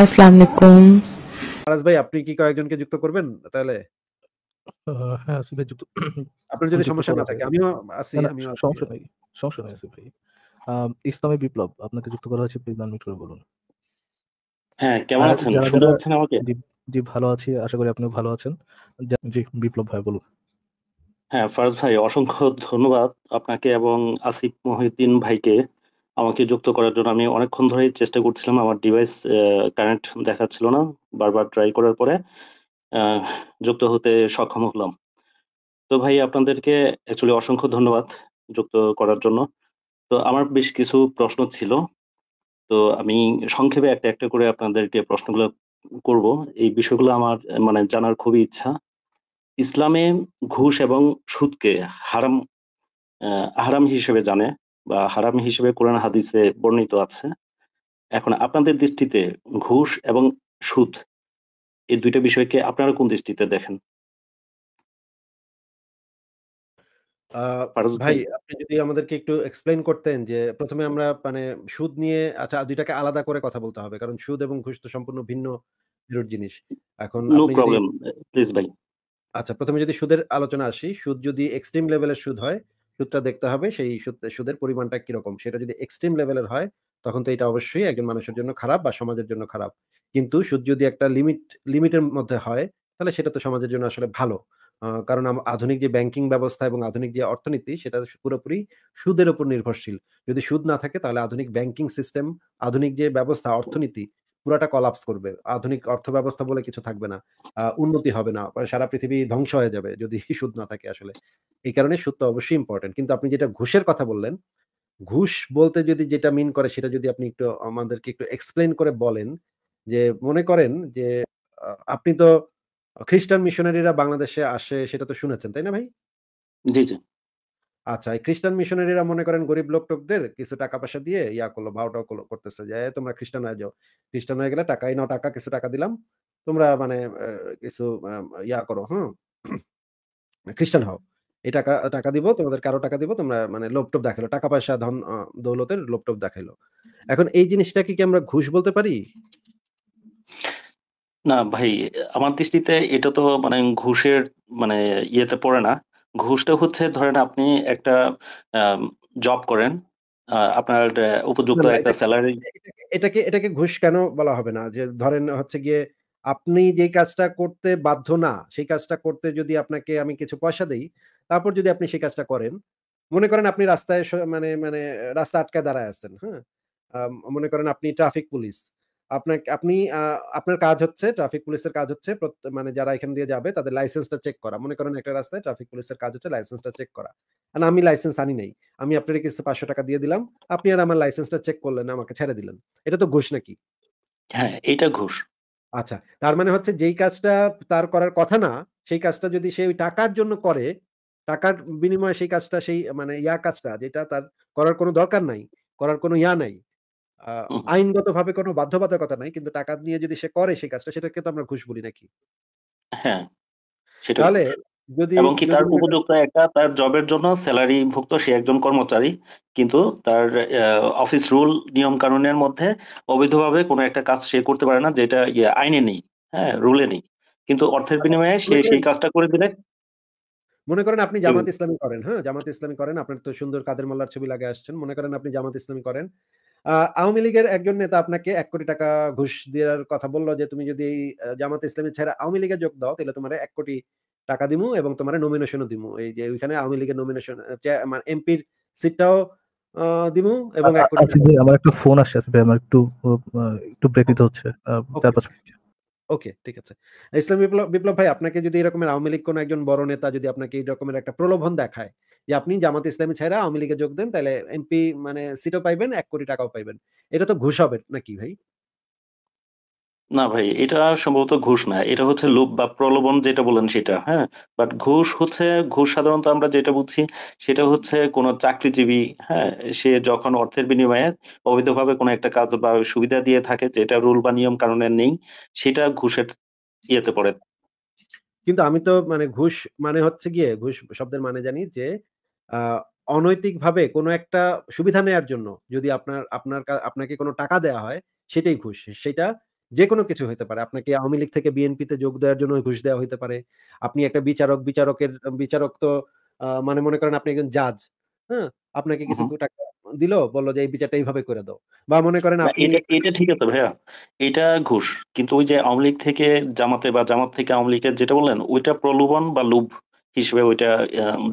আসসালামু আলাইকুম ভাই আপনি কি কয়েকজনকে যুক্ত করবেন তাহলে হ্যাঁ আসিফ ভাই যুক্ত আপনার যদি সমস্যা না থাকে আমিও আসি সমস্যা নাই সমস্যা নাই ভাই ইসলামী বিপ্লব আপনাকে যুক্ত করা হয়েছে প্লিজ আনমিউট করে বলুন হ্যাঁ কেমন আছেন শুনতে পাচ্ছেন আমাকে জি ভালো আছি আশা করি আপনিও ভালো আছেন জি বিপ্লব ভাই বলুন হ্যাঁ ফারজ ভাই অসংখ্য ধন্যবাদ আপনাকে এবং আসিফ মহিউদ্দিন ভাইকে আমাকে যুক্ত করার জন্য আমি অনেকক্ষণ ধরেই চেষ্টা করছিলাম আমার ডিভাইস কানেক্ট দেখাচ্ছিল না বারবার ট্রাই করার পরে যুক্ত হতে সক্ষম হলাম তো ভাই আপনাদেরকে অ্যাকচুয়ালি অসংখ্য ধন্যবাদ যুক্ত করার জন্য তো আমার বেশ কিছু প্রশ্ন ছিল তো আমি সংক্ষেপে একটা একটা করে আপনাদেরকে প্রশ্নগুলো করব এই বিষয়গুলো আমার মানে জানার খুবই ইচ্ছা ইসলামে ঘুষ এবং সুদকে হারাম হারাম হিসেবে জানে বা হারামি হিসেবে কোরআন হাদিসে বর্ণিত আছে এখন আপনাদের দৃষ্টিতে ঘুষ এবং সুদ এই দুইটা বিষয়কে আপনারা কোন দৃষ্টিতে দেখেন ভাই আপনি যদি আমাদেরকে একটু এক্সপ্লেইন করতেন যে প্রথমে আমরা মানে সুদ নিয়ে আচ্ছা দুইটাকে আলাদা করে কথা বলতে হবে কারণ সুদ এবং ঘুষ তো সম্পূর্ণ ভিন্ন বিরোধ জিনিস এখন প্রবলেম প্লিজ ভাই আচ্ছা প্রথমে যদি সুদের আলোচনা আসি সুদ যদি এক্সট্রিম লেভেলের সুদ হয় সুদটা দেখতে হবে সেই সুদের পরিমাণটা কিরকম সেটা যদি এক্সট্রিম লেভেলের হয় তখন তো এটা অবশ্যই একজন মানুষের জন্য খারাপ বা সমাজের জন্য খারাপ কিন্তু সুদ যদি একটা লিমিট লিমিটের মধ্যে হয় তাহলে সেটা তো সমাজের জন্য আসলে ভালো কারণ আধুনিক যে ব্যাংকিং ব্যবস্থা এবং আধুনিক যে অর্থনীতি সেটা পুরোপুরি সুদের উপর নির্ভরশীল যদি সুদ না থাকে তাহলে আধুনিক ব্যাংকিং সিস্টেম আধুনিক যে ব্যবস্থা অর্থনীতি পুরাটা কলাপস করবে আধুনিক অর্থ ব্যবস্থা বলে কিছু থাকবে না উন্নতি হবে না সারা পৃথিবী ধ্বংস হয়ে যাবে যদি সুদ না থাকে আসলে এই কারণে সুদ তো অবশ্যই ইম্পর্টেন্ট কিন্তু আপনি যেটা ঘুষের কথা বললেন ঘুষ বলতে যদি যেটা মিন করে সেটা যদি আপনি একটু আমাদেরকে একটু এক্সপ্লেন করে বলেন যে মনে করেন যে আপনি তো খ্রিস্টান মিশনারিরা বাংলাদেশে আসে সেটা তো শুনেছেন তাই না ভাই জি জি আচ্ছা এই খ্রিস্টান মিশনারিরা মনে করেন গরিব লোক টোকদের কিছু টাকা পয়সা দিয়ে ইয়া করলো ভাওটাও করলো করতেছে যে তোমরা খ্রিস্টান হয়ে যাও খ্রিস্টান হয়ে গেলে টাকা এই নাও টাকা কিছু টাকা দিলাম তোমরা মানে আহ, কিছু ইয়া করো হ্যাঁ খ্রিস্টান হও এই টাকা টাকা দিব তোমাদের কারো টাকা দিব তোমরা মানে লোপটপ দেখালো টাকা পয়সা ধন দৌলতের লোপটপ দেখালো দেখাইলো এখন এই কি কি আমরা ঘুষ বলতে পারি না ভাই আমার দৃষ্টিতে এটা তো মানে ঘুষের মানে ইয়েতে পড়ে না ঘুষটা হচ্ছে ধরেন আপনি একটা জব করেন। আপনার উপযুক্ত একটা স্যালারি এটাকে এটাকে ঘুষ কেন বলা হবে না? যে ধরেন হচ্ছে গিয়ে আপনি যেই কাজটা করতে বাধ্য না, সেই কাজটা করতে যদি আপনাকে আমি কিছু পয়সা দেই, তারপর যদি আপনি সেই কাজটা করেন, মনে করেন আপনি রাস্তায় মানে মানে রাস্তা আটকায় দাঁড়ায় আছেন, হ্যাঁ? মনে করেন আপনি ট্রাফিক পুলিশ। আপনাকে আপনি আপনার কাজ হচ্ছে ট্রাফিক পুলিশের কাজ হচ্ছে মানে যারা এখান দিয়ে যাবে তাদের লাইসেন্সটা চেক করা মনে করেন একটা রাস্তায় ট্রাফিক পুলিশের কাজ হচ্ছে লাইসেন্সটা চেক করা আর আমি লাইসেন্স আনি নাই আমি আপনার কাছে পাঁচশো টাকা দিয়ে দিলাম আপনি আর আমার লাইসেন্সটা চেক করলেন আমাকে ছেড়ে দিলেন এটা তো ঘুষ নাকি হ্যাঁ এটা ঘুষ আচ্ছা তার মানে হচ্ছে যেই কাজটা তার করার কথা না সেই কাজটা যদি সে টাকার জন্য করে টাকার বিনিময়ে সেই কাজটা সেই মানে ইয়া কাজটা যেটা তার করার কোনো দরকার নাই করার কোনো ইয়া নাই আইনগত ভাবে কোনো বাধ্যবাধকতা নাই কিন্তু টাকা নিয়ে যদি সে করে সেই কাজটা সেটাকে তো আমরা ঘুষ বলি নাকি হ্যাঁ তাহলে যদি এবং কি তার উপযুক্ত একটা তার জবের জন্য স্যালারি ভুক্ত সে একজন কর্মচারী কিন্তু তার অফিস রুল নিয়ম কানুনের মধ্যে অবৈধভাবে কোনো একটা কাজ সে করতে পারে না যেটা ইয়ে আইনে নেই হ্যাঁ রুলে নেই কিন্তু অর্থের আচ্ছা, বিনিময়ে সে সেই কাজটা করে দিলে মনে করেন আপনি জামাত ইসলামী করেন হ্যাঁ জামাত ইসলামী করেন আপনার তো সুন্দর কাদের মোল্লার ছবি লাগে আসছেন মনে করেন আপনি জামাত ইসলামী করেন আওয়ামী লীগের একজন নেতা আপনাকে এক কোটি টাকা ঘুষ দেওয়ার কথা বললো যে তুমি যদি জামাত ইসলামের ছেড়ে আওয়ামী লীগে যোগ দাও তাহলে তোমার এক কোটি টাকা দিমু এবং তোমার নমিনেশনও দিমু এই যে ওইখানে আওয়ামী লীগের নমিনেশন মানে এমপির সিটটাও দিমু এবং আমার একটা ফোন আসছে আমার একটু একটু ব্রেক হচ্ছে তারপর ওকে ঠিক আছে ইসলাম বিপ্লব বিপ্লব ভাই আপনাকে যদি এরকমের আওয়ামী লীগ কোনো একজন বড় নেতা যদি আপনাকে এই রকমের একটা প্রলোভন দেখায় যে আপনি জামাত ইসলামী ছাড়া আওয়ামী লীগে যোগ দেন তাহলে এমপি মানে সিটও পাইবেন এক কোটি টাকাও পাইবেন এটা তো ঘুষ হবে নাকি ভাই না ভাই এটা সম্ভবত ঘুষ না। এটা হচ্ছে লোভ বা প্রলোভন যেটা বললেন সেটা, হ্যাঁ? বাট ঘুষ হচ্ছে ঘুষ সাধারণত আমরা যেটা বুঝছি সেটা হচ্ছে কোনো চাকরিজীবী, হ্যাঁ? সে যখন অর্থের বিনিময়ে অবৈধভাবে কোনো একটা কাজ বা সুবিধা দিয়ে থাকে যেটা রুল বা নিয়ম কানুনে নেই, সেটা ঘুষের ইয়েতে পড়ে। কিন্তু আমি তো মানে ঘুষ মানে হচ্ছে গিয়ে ঘুষ শব্দের মানে জানি যে অনৈতিক অনৈতিকভাবে কোনো একটা সুবিধা নেয়ার জন্য যদি আপনার আপনার কা আপনাকে কোনো টাকা দেয়া হয় সেটাই ঘুষ। সেটা যে কোনো কিছু হতে পারে আপনাকে আওয়ামী লীগ থেকে বিএনপিতে যোগ দেওয়ার জন্য ঘুষ দেওয়া হতে পারে আপনি একটা বিচারক বিচারকের বিচারক তো মানে মনে করেন আপনি একজন জাজ হ্যাঁ আপনাকে কিছু টাকা দিল বললো যে এই বিচারটা এইভাবে করে দাও বা মনে করেন এটা ঠিক আছে ভাইয়া এটা ঘুষ কিন্তু ওই যে আওয়ামী লীগ থেকে জামাতে বা জামাত থেকে আওয়ামী লীগের যেটা বললেন ওইটা প্রলোভন বা লুভ হিসেবে ওইটা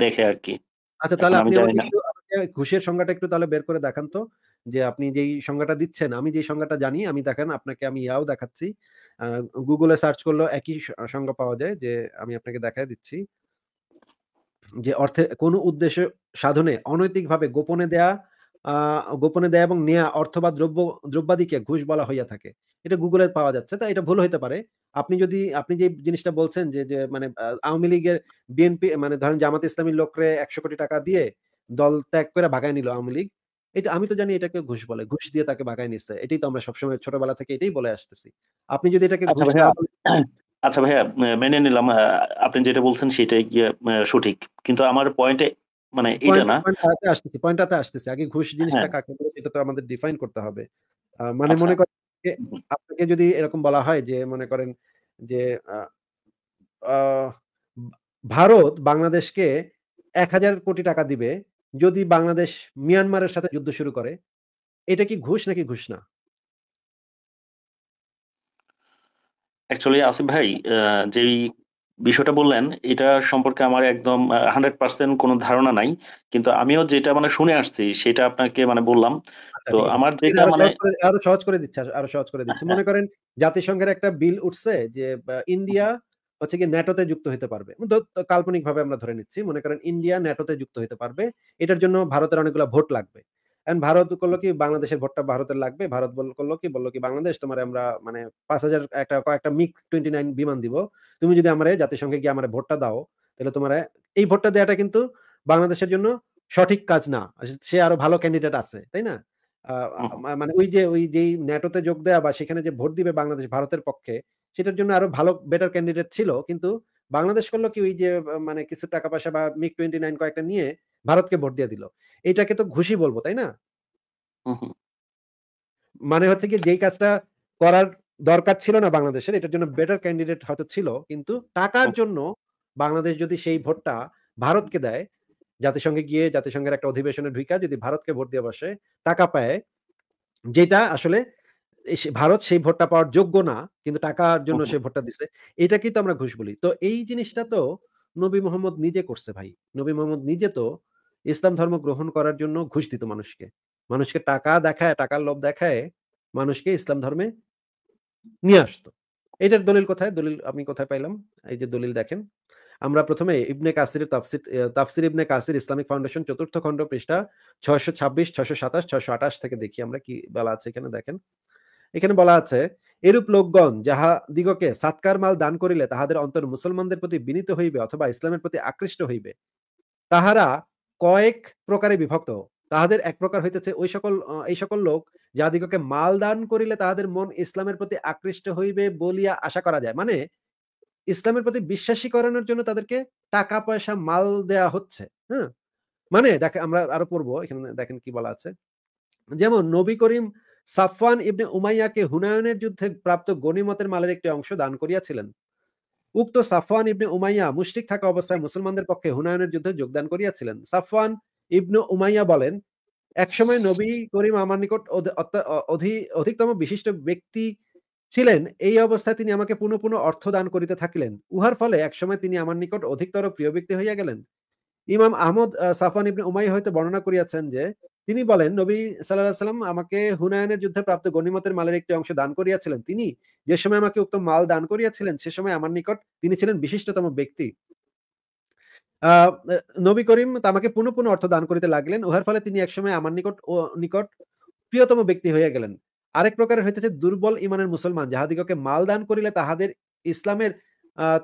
দেখে আর কি আচ্ছা তাহলে আপনি ঘুষের সংজ্ঞাটা একটু তাহলে বের করে দেখান তো যে আপনি যেই সংজ্ঞাটা দিচ্ছেন আমি যে সংজ্ঞাটা জানি আমি দেখেন আপনাকে আমি ইয়াও দেখাচ্ছি গুগলে সার্চ করলেও একই সংজ্ঞা পাওয়া যায় যে আমি আপনাকে দেখায় দিচ্ছি যে অর্থে কোনো উদ্দেশ্য সাধনে অনৈতিকভাবে গোপনে দেয়া গোপনে দেয়া এবং নেয়া অর্থ বা দ্রব্য দ্রব্যাদিকে ঘুষ বলা হইয়া থাকে এটা গুগলে পাওয়া যাচ্ছে তাই এটা ভুল হইতে পারে আপনি যদি আপনি যে জিনিসটা বলছেন যে যে মানে আওয়ামী লীগের বিএনপি মানে ধরেন জামাত ইসলামীর লোকরে একশো কোটি টাকা দিয়ে দল ত্যাগ করে ভাগায় নিল আওয়ামী লীগ এটা আমি তো জানি এটাকে ঘুষ বলে ঘুষ দিয়ে তাকে বাঁকায় নিচ্ছে এটাই তো আমরা সবসময় ছোটবেলা থেকে এটাই বলে আসতেছি আপনি যদি এটাকে আচ্ছা ভাইয়া আচ্ছা মেনে নিলাম হ্যাঁ, আপনি যেটা বলছেন সেটাই সঠিক কিন্তু আমার পয়েন্টে মানে এটা না পয়েন্টটাতে আসতেছি পয়েন্টটাতে আসতেছি আগে ঘুষ জিনিসটা হ্যাঁ। কাকে বলে এটা তো আমাদের ডিফাইন করতে হবে মানে আচ্ছা। মনে করেন আপনাকে যদি এরকম বলা হয় যে মনে করেন যে ভারত বাংলাদেশকে এক হাজার কোটি টাকা দিবে যদি বাংলাদেশ মিয়ানমারের সাথে যুদ্ধ শুরু করে এটা কি ঘুষ নাকি ঘুষ না অ্যাকচুয়ালি আসিফ ভাই যে বিষয়টা বললেন এটা সম্পর্কে আমার একদম হান্ড্রেড পার্সেন্ট কোনো ধারণা নাই কিন্তু আমিও যেটা মানে শুনে আসছি সেটা আপনাকে মানে বললাম আচ্ছা, তো আমার যেটা মানে আরো সহজ করে দিচ্ছে আরো সহজ করে দিচ্ছে হ্যাঁ। মনে করেন জাতিসংঘের একটা বিল উঠছে যে ইন্ডিয়া হচ্ছে কি ন্যাটোতে যুক্ত হতে পারবে কাল্পনিক ভাবে আমরা ধরে নিচ্ছি মনে করেন ইন্ডিয়া ন্যাটোতে যুক্ত হতে পারবে এটার জন্য ভারতের অনেকগুলো ভোট লাগবে এন্ড ভারত করলো কি বাংলাদেশের ভোটটা ভারতের লাগবে ভারত বল করলো কি বললো কি বাংলাদেশ তোমার আমরা মানে পাঁচ হাজার একটা কয়েকটা মিক টোয়েন্টি নাইন বিমান দিব তুমি যদি আমার জাতিসংঘে গিয়ে আমার ভোটটা দাও তাহলে তোমার এই ভোটটা দেওয়াটা কিন্তু বাংলাদেশের জন্য সঠিক কাজ না সে আরো ভালো ক্যান্ডিডেট আছে তাই না মানে ওই যে ওই যেই ন্যাটোতে যোগ দেওয়া বা সেখানে যে ভোট দিবে বাংলাদেশ ভারতের পক্ষে সেটার জন্য আরো ভালো বেটার ক্যান্ডিডেট ছিল কিন্তু বাংলাদেশ করলো কি ওই যে মানে কিছু টাকা পয়সা বা মিক টোয়েন্টি নাইন কয়েকটা নিয়ে ভারতকে ভোট দিয়ে দিল এটাকে তো ঘুষি বলবো তাই না মানে হচ্ছে কি যেই কাজটা করার দরকার ছিল না বাংলাদেশের এটার জন্য বেটার ক্যান্ডিডেট হয়তো ছিল কিন্তু টাকার জন্য বাংলাদেশ যদি সেই ভোটটা ভারতকে দেয় জাতিসংঘে গিয়ে জাতিসংঘের একটা অধিবেশনে ঢুকা যদি ভারতকে ভোট দিয়ে বসে টাকা পায় যেটা আসলে ভারত সেই ভোটটা পাওয়ার যোগ্য না কিন্তু টাকার জন্য সে ভোটটা দিছে এটাকেই তো আমরা ঘুষ বলি তো এই জিনিসটা তো নবী মোহাম্মদ নিজে করছে ভাই নবী মোহাম্মদ নিজে তো ইসলাম ধর্ম গ্রহণ করার জন্য ঘুষ দিত মানুষকে মানুষকে টাকা দেখায় টাকার লোভ দেখায় মানুষকে ইসলাম ধর্মে নিয়ে আসতো এটার দলিল কোথায় দলিল আমি কোথায় পাইলাম এই যে দলিল দেখেন আমরা প্রথমে ইবনে কাসির তাফসির তাফসির ইবনে কাসির ইসলামিক ফাউন্ডেশন চতুর্থ খণ্ড পৃষ্ঠা ছয়শো ছাব্বিশ ছয়শো সাতাশ ছয়শো আঠাশ থেকে দেখি আমরা কি বলা আছে এখানে দেখেন এখানে বলা আছে এরূপ লোকগণ যাহা দিগকে সাতকার মাল দান করিলে তাহাদের অন্তর মুসলমানদের প্রতি বিনীত হইবে অথবা ইসলামের প্রতি আকৃষ্ট হইবে তাহারা কয়েক প্রকারে বিভক্ত তাহাদের এক প্রকার হইতেছে ওই সকল এই সকল লোক যাহাদিগকে মাল দান করিলে তাহাদের মন ইসলামের প্রতি আকৃষ্ট হইবে বলিয়া আশা করা যায় মানে ইসলামের প্রতি বিশ্বাসী করানোর জন্য তাদেরকে টাকা পয়সা মাল দেয়া হচ্ছে হ্যাঁ মানে দেখে আমরা আরো পড়বো এখানে দেখেন কি বলা আছে যেমন নবী করিম সাফওয়ান ইবনে উমাইয়াকে হুনায়নের যুদ্ধে প্রাপ্ত গণিমতের মালের একটি অংশ দান করিয়াছিলেন উক্ত সাফওয়ান ইবনে উমাইয়া মুশরিক থাকা অবস্থায় মুসলমানদের পক্ষে হুনায়নের যুদ্ধে যোগদান করিয়াছিলেন সাফওয়ান ইবনু উমাইয়া বলেন একসময় নবী করিম আমার নিকট অধিকতম বিশিষ্ট ব্যক্তি ছিলেন এই অবস্থায় তিনি আমাকে পুনঃ পুনঃ অর্থ দান করিতে থাকিলেন উহার ফলে একসময় তিনি আমার নিকট অধিকতর প্রিয় ব্যক্তি হইয়া গেলেন ইমাম আহমদ সাফান ইবনে উমাই হয়তো বর্ণনা করিয়াছেন যে তিনি বলেন নবী সাল্লাহ সাল্লাম আমাকে হুনায়নের যুদ্ধে প্রাপ্ত গণিমতের মালের একটি অংশ দান করিয়াছিলেন তিনি যে সময় আমাকে উক্ত মাল দান করিয়াছিলেন সে সময় আমার নিকট তিনি ছিলেন বিশিষ্টতম ব্যক্তি নবী করিম আমাকে পুনঃ পুনঃ অর্থ দান করিতে লাগলেন উহার ফলে তিনি একসময় আমার নিকট ও নিকট প্রিয়তম ব্যক্তি হইয়া গেলেন আরেক প্রকারের হইতেছে দুর্বল ইমানের মুসলমান যাহাদিগকে মাল দান করিলে তাহাদের ইসলামের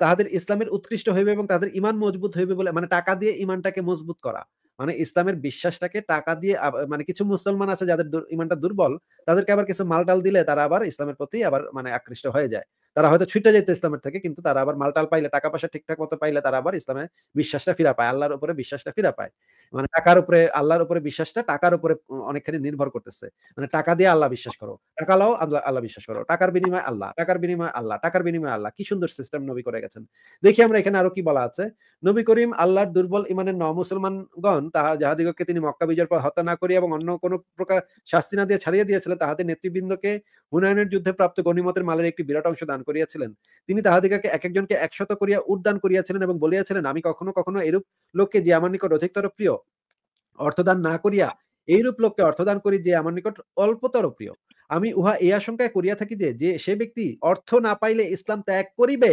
তাহাদের ইসলামের উৎকৃষ্ট হইবে এবং তাদের ইমান মজবুত হইবে বলে মানে টাকা দিয়ে ইমানটাকে মজবুত করা মানে ইসলামের বিশ্বাসটাকে টাকা দিয়ে মানে কিছু মুসলমান আছে যাদের ইমানটা দুর্বল তাদেরকে আবার কিছু মালটাল দিলে তারা আবার ইসলামের প্রতি আবার মানে আকৃষ্ট হয়ে যায় তারা হয়তো ছুটে যেত ইসলামের থেকে কিন্তু তারা আবার মালটাল পাইলে টাকা পয়সা ঠিকঠাক মতো পাইলে তারা আবার ইসলামের বিশ্বাসটা ফিরা পায় আল্লাহর উপরে বিশ্বাসটা ফিরা পায় মানে টাকার উপরে আল্লাহর উপরে বিশ্বাসটা টাকার উপরে অনেকখানি নির্ভর করতেছে মানে টাকা দিয়ে আল্লাহ বিশ্বাস করো টাকা লাও আল্লাহ আল্লাহ বিশ্বাস করো টাকার বিনিময়ে আল্লাহ টাকার বিনিময়ে আল্লাহ টাকার বিনিময়ে আল্লাহ কি সুন্দর সিস্টেম নবী করে গেছেন দেখি আমরা এখানে আরো কি বলা আছে নবী করিম আল্লাহর দুর্বল ইমানের ন মুসলমানগণ তাহা যাহাদিগকে তিনি মক্কা বিজয়ের পর হত্যা না করিয়া এবং অন্য কোনো প্রকার শাস্তি না দিয়ে ছাড়িয়ে দিয়েছিলেন তাহাদের নেতৃবৃন্দকে হুনায়নের যুদ্ধে প্রাপ্ত গণিমতের মালের একটি বিরাট অংশ দান করিয়াছিলেন তিনি তাহাদিগকে এক একজনকে একশত করিয়া উদ্দান করিয়াছিলেন এবং বলিয়াছিলেন আমি কখনো কখনো এরূপ লোককে যে আমার নিকট অধিকতর প্রিয় অর্থদান না করিয়া এইরূপ লোককে অর্থদান করি যে আমার নিকট অল্পতর প্রিয় আমি উহা এই আশঙ্কায় করিয়া থাকি যে যে সে ব্যক্তি অর্থ না পাইলে ইসলাম ত্যাগ করিবে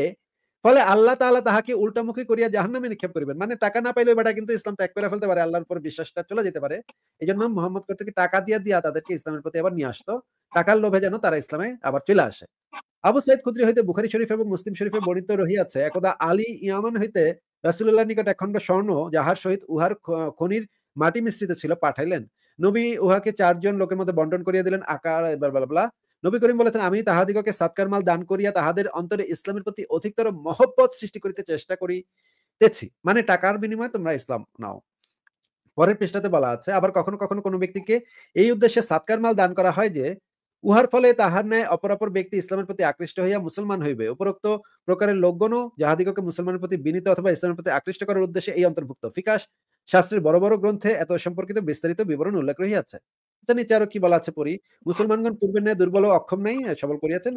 ফলে আল্লাহ তাহলে তাহাকে উল্টামুখী করিয়া জাহান নামে নিক্ষেপ করিবেন মানে টাকা না পাইলে বেটা কিন্তু ইসলাম ত্যাগ করে ফেলতে পারে আল্লাহর উপর বিশ্বাসটা চলে যেতে পারে এই জন্য মোহাম্মদ কর্তৃক টাকা দিয়া দিয়া তাদেরকে ইসলামের প্রতি আবার নিয়ে আসতো টাকার লোভে যেন তারা ইসলামে আবার চলে আসে আবু সাইদ খুদ্রি হইতে বুখারি শরীফ এবং মুসলিম শরীফে বর্ণিত রহিয়াছে একদা আলী ইয়ামান হইতে রাসুল্লাহ নিকট একখণ্ড স্বর্ণ যাহার সহিত উহার খনির মাটি মিশ্রিত ছিল পাঠাইলেন নবী উহাকে চারজন লোকের মধ্যে বন্টন করিয়া দিলেন আকার নবী করিম বলেছেন আমি তাহাদিগকে সাতকার মাল দান করিয়া তাহাদের অন্তরে ইসলামের প্রতি অধিকতর মহব্বত সৃষ্টি করিতে চেষ্টা করিতেছি মানে টাকার বিনিময়ে তোমরা ইসলাম নাও পরের পৃষ্ঠাতে বলা আছে আবার কখনো কখনো কোনো ব্যক্তিকে এই উদ্দেশ্যে সাতকার মাল দান করা হয় যে উহার ফলে তাহার ন্যায় অপরাপর ব্যক্তি ইসলামের প্রতি আকৃষ্ট হইয়া মুসলমান হইবে উপরোক্ত প্রকারের লোকগণও যাহাদিগকে মুসলমানের প্রতি বিনীত অথবা ইসলামের প্রতি আকৃষ্ট করার উদ্দেশ্যে এই অন্তর্ভুক্ত ফিকাশ শাস্ত্রের বড় বড় গ্রন্থে এত সম্পর্কিত বিস্তারিত বিবরণ উল্লেখ রহিয়াছে নিচে আরো কি বলা আছে পড়ি মুসলমানগণ পূর্বের ন্যায় দুর্বল অক্ষম নেই সবল করিয়াছেন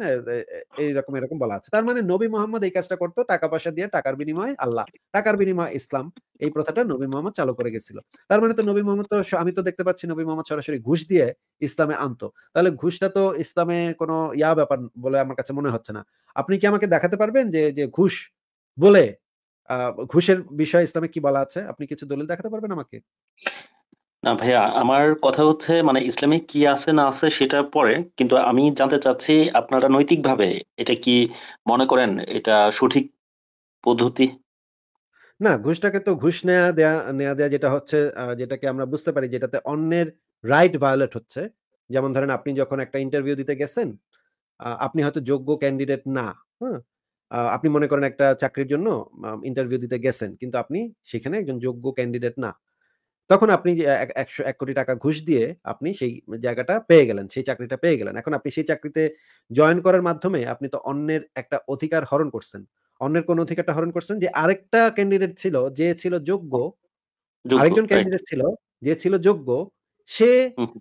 এইরকম এরকম বলা আছে তার মানে নবী মোহাম্মদ এই কাজটা করতো টাকা পয়সা দিয়ে টাকার বিনিময়ে আল্লাহ টাকার বিনিময় ইসলাম এই প্রথাটা নবী মোহাম্মদ চালু করে গেছিল তার মানে তো নবী মোহাম্মদ তো আমি তো দেখতে পাচ্ছি নবী মোহাম্মদ সরাসরি ঘুষ দিয়ে ইসলামে আনতো তাহলে ঘুষটা তো ইসলামে কোনো ইয়া ব্যাপার বলে আমার কাছে মনে হচ্ছে না আপনি কি আমাকে দেখাতে পারবেন যে যে ঘুষ বলে ঘুষের বিষয়ে ইসলামে কি বলা আছে আপনি কিছু দলিল দেখাতে পারবেন আমাকে না ভাইয়া আমার কথা হচ্ছে মানে ইসলামে কি আছে না আছে সেটা পরে কিন্তু আমি জানতে চাচ্ছি আপনারা নৈতিকভাবে এটা কি মনে করেন এটা সঠিক পদ্ধতি না ঘুষটাকে তো ঘুষ নেয়া দেয়া নেয়া দেয়া যেটা হচ্ছে যেটাকে আমরা বুঝতে পারি যেটাতে অন্যের রাইট ভায়োলেট হচ্ছে যেমন ধরেন আপনি যখন একটা ইন্টারভিউ দিতে গেছেন আপনি হয়তো যোগ্য ক্যান্ডিডেট না হ্যাঁ আপনি মনে করেন একটা চাকরির জন্য ইন্টারভিউ দিতে গেছেন কিন্তু আপনি সেখানে একজন যোগ্য ক্যান্ডিডেট না তখন আপনি একশো এক কোটি টাকা ঘুষ দিয়ে আপনি সেই জায়গাটা পেয়ে গেলেন সেই চাকরিটা পেয়ে গেলেন এখন আপনি সেই চাকরিতে জয়েন করার মাধ্যমে আপনি তো অন্যের একটা অধিকার হরণ করছেন অন্যের কোন অধিকারটা হরণ করছেন যে আরেকটা ক্যান্ডিডেট ছিল যে ছিল যোগ্য আরেকজন ক্যান্ডিডেট ছিল যে ছিল যোগ্য সে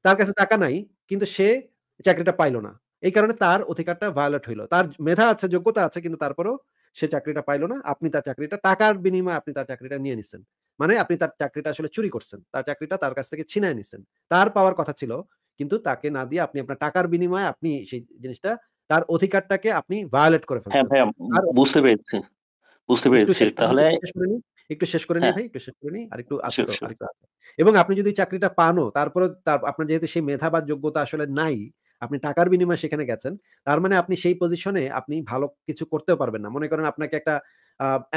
তার কাছে টাকা নাই কিন্তু সে চাকরিটা পাইলো না এই কারণে তার অধিকারটা ভায়োলেট হইলো তার মেধা আছে যোগ্যতা আছে কিন্তু তারপরেও সে চাকরিটা পাইলো না আপনি তার চাকরিটা টাকার বিনিময়ে আপনি তার চাকরিটা নিয়ে নিছেন মানে আপনি তার চাকরিটা আসলে চুরি করছেন তার চাকরিটা তার কাছ থেকে ছিনায় নিছেন তার পাওয়ার কথা ছিল কিন্তু তাকে না দিয়ে আপনি আপনার টাকার বিনিময়ে আপনি সেই জিনিসটা তার অধিকারটাকে আপনি ভায়োলেট করে হ্যাঁ ফেলছেন বুঝতে পেরেছি বুঝতে পেরেছি তাহলে একটু শেষ করে নি হ্যাঁ। ভাই একটু শেষ করে নি আর একটু আসো আর আছে এবং আপনি যদি চাকরিটা পানো তারপরে তার আপনার যেহেতু সেই মেধা বা যোগ্যতা আসলে নাই আপনি টাকার বিনিময়ে সেখানে গেছেন তার মানে আপনি সেই পজিশনে আপনি ভালো কিছু করতেও পারবেন না মনে করেন আপনাকে একটা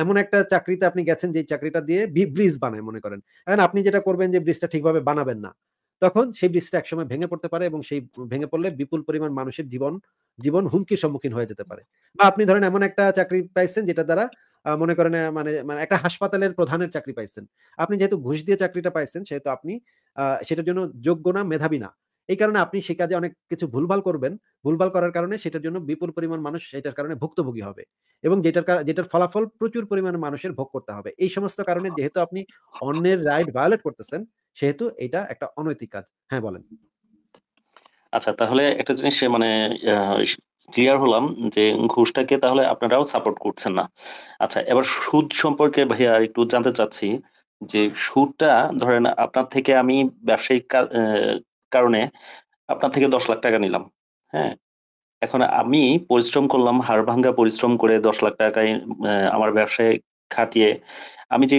এমন একটা চাকরিতে আপনি গেছেন যে চাকরিটা দিয়ে ব্রিজ বানায় মনে করেন এখন আপনি যেটা করবেন যে ব্রিজটা ঠিকভাবে বানাবেন না তখন সেই ব্রিজটা একসময় ভেঙে পড়তে পারে এবং সেই ভেঙে পড়লে বিপুল পরিমাণ মানুষের জীবন জীবন হুমকির সম্মুখীন হয়ে যেতে পারে বা আপনি ধরেন এমন একটা চাকরি পাইছেন যেটা দ্বারা মনে করেন মানে মানে একটা হাসপাতালের প্রধানের চাকরি পাইছেন আপনি যেহেতু ঘুষ দিয়ে চাকরিটা পাইছেন সেহেতু আপনি সেটার জন্য যোগ্য না মেধাবী না এই কারণে আপনি সে কাজে অনেক কিছু ভুলভাল করবেন ভুলভাল করার কারণে সেটার জন্য বিপুল পরিমাণ মানুষ সেটার কারণে ভুক্তভোগী হবে এবং যেটার যেটার ফলাফল প্রচুর পরিমাণে মানুষের ভোগ করতে হবে এই সমস্ত কারণে যেহেতু আপনি অন্যের রাইট ভায়োলেট করতেছেন সেহেতু এটা একটা অনৈতিক কাজ হ্যাঁ বলেন আচ্ছা তাহলে একটা জিনিস মানে ক্লিয়ার হলাম যে ঘুষটাকে তাহলে আপনারাও সাপোর্ট করছেন না আচ্ছা এবার সুদ সম্পর্কে ভাইয়া একটু জানতে চাচ্ছি যে সুদটা ধরেন আপনার থেকে আমি ব্যবসায়িক কারণে আপনার থেকে দশ লাখ টাকা নিলাম হ্যাঁ এখন আমি পরিশ্রম করলাম হাড় ভাঙ্গা পরিশ্রম করে দশ লাখ টাকায় আমার ব্যবসায় খাটিয়ে আমি যে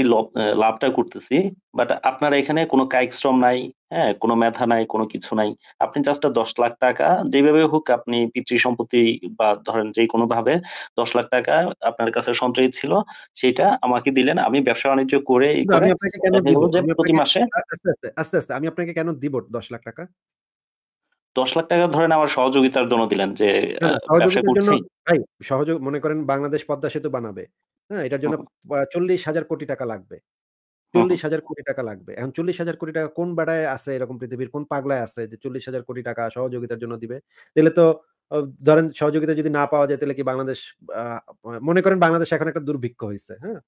লাভটা করতেছি বাট আপনার এখানে কোনো কায়িক শ্রম নাই হ্যাঁ কোনো মেধা নাই কোনো কিছু নাই আপনি জাস্ট দশ লাখ টাকা যেভাবে হোক আপনি পিতৃ সম্পত্তি বা ধরেন যে কোনো ভাবে দশ লাখ টাকা আপনার কাছে সঞ্চয় ছিল সেটা আমাকে দিলেন আমি ব্যবসা বাণিজ্য করে প্রতি মাসে আস্তে আস্তে আমি আপনাকে কেন দিব দশ লাখ টাকা দশ লাখ টাকা ধরেন আমার সহযোগিতার জন্য দিলেন যে ব্যবসা করছি সহযোগ মনে করেন বাংলাদেশ পদ্মা সেতু বানাবে হ্যাঁ এটার জন্য চল্লিশ হাজার কোটি টাকা লাগবে চল্লিশ হাজার কোটি টাকা লাগবে। এখন চল্লিশ হাজার কোটি টাকা কোন বেড়ায় আছে এরকম পৃথিবীর কোন পাগলায় আছে যে চল্লিশ হাজার কোটি টাকা সহযোগিতার জন্য দিবে? তাহলে তো ধরেন সহযোগিতা যদি না পাওয়া যায় তাহলে কি বাংলাদেশ মনে করেন বাংলাদেশ এখন একটা দুর্ভিক্ষ হয়েছে হ্যাঁ?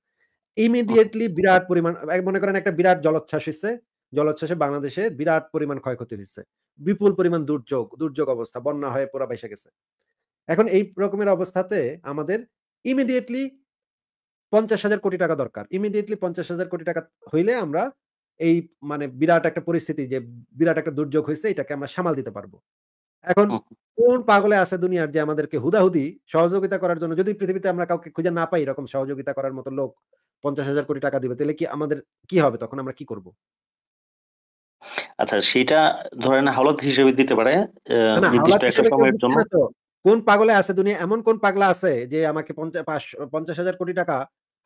ইমিডিয়েটলি বিরাট পরিমাণ মনে করেন একটা বিরাট জলোচ্ছ্বাস হয়েছে জলোচ্ছ্বাসে বাংলাদেশে বিরাট পরিমাণ ক্ষয়ক্ষতি হয়েছে বিপুল পরিমাণ দুর্যোগ, দুর্যোগ অবস্থা। বন্যা হয়ে পুরা বেসে গেছে। এখন এই রকমের অবস্থাতে আমাদের ইমিডিয়েটলি পঞ্চাশ হাজার কোটি টাকা দরকার ইমিডিয়েটলি পঞ্চাশ হাজার কোটি টাকা হইলে আমরা এই মানে বিরাট একটা পরিস্থিতি যে বিরাট একটা দুর্যোগ হয়েছে এটাকে আমরা সামাল দিতে পারবো এখন কোন পাগলে আছে দুনিয়ার যে আমাদেরকে হুদাহুদি সহযোগিতা করার জন্য যদি পৃথিবীতে আমরা কাউকে খুঁজে না পাই এরকম সহযোগিতা করার মতো লোক পঞ্চাশ হাজার কোটি টাকা দিবে তাহলে কি আমাদের কি হবে তখন আমরা কি করব আচ্ছা সেটা ধরেন হালত হিসেবে দিতে পারে কোন পাগলে আছে দুনিয়া এমন কোন পাগলা আছে যে আমাকে পঞ্চাশ হাজার কোটি টাকা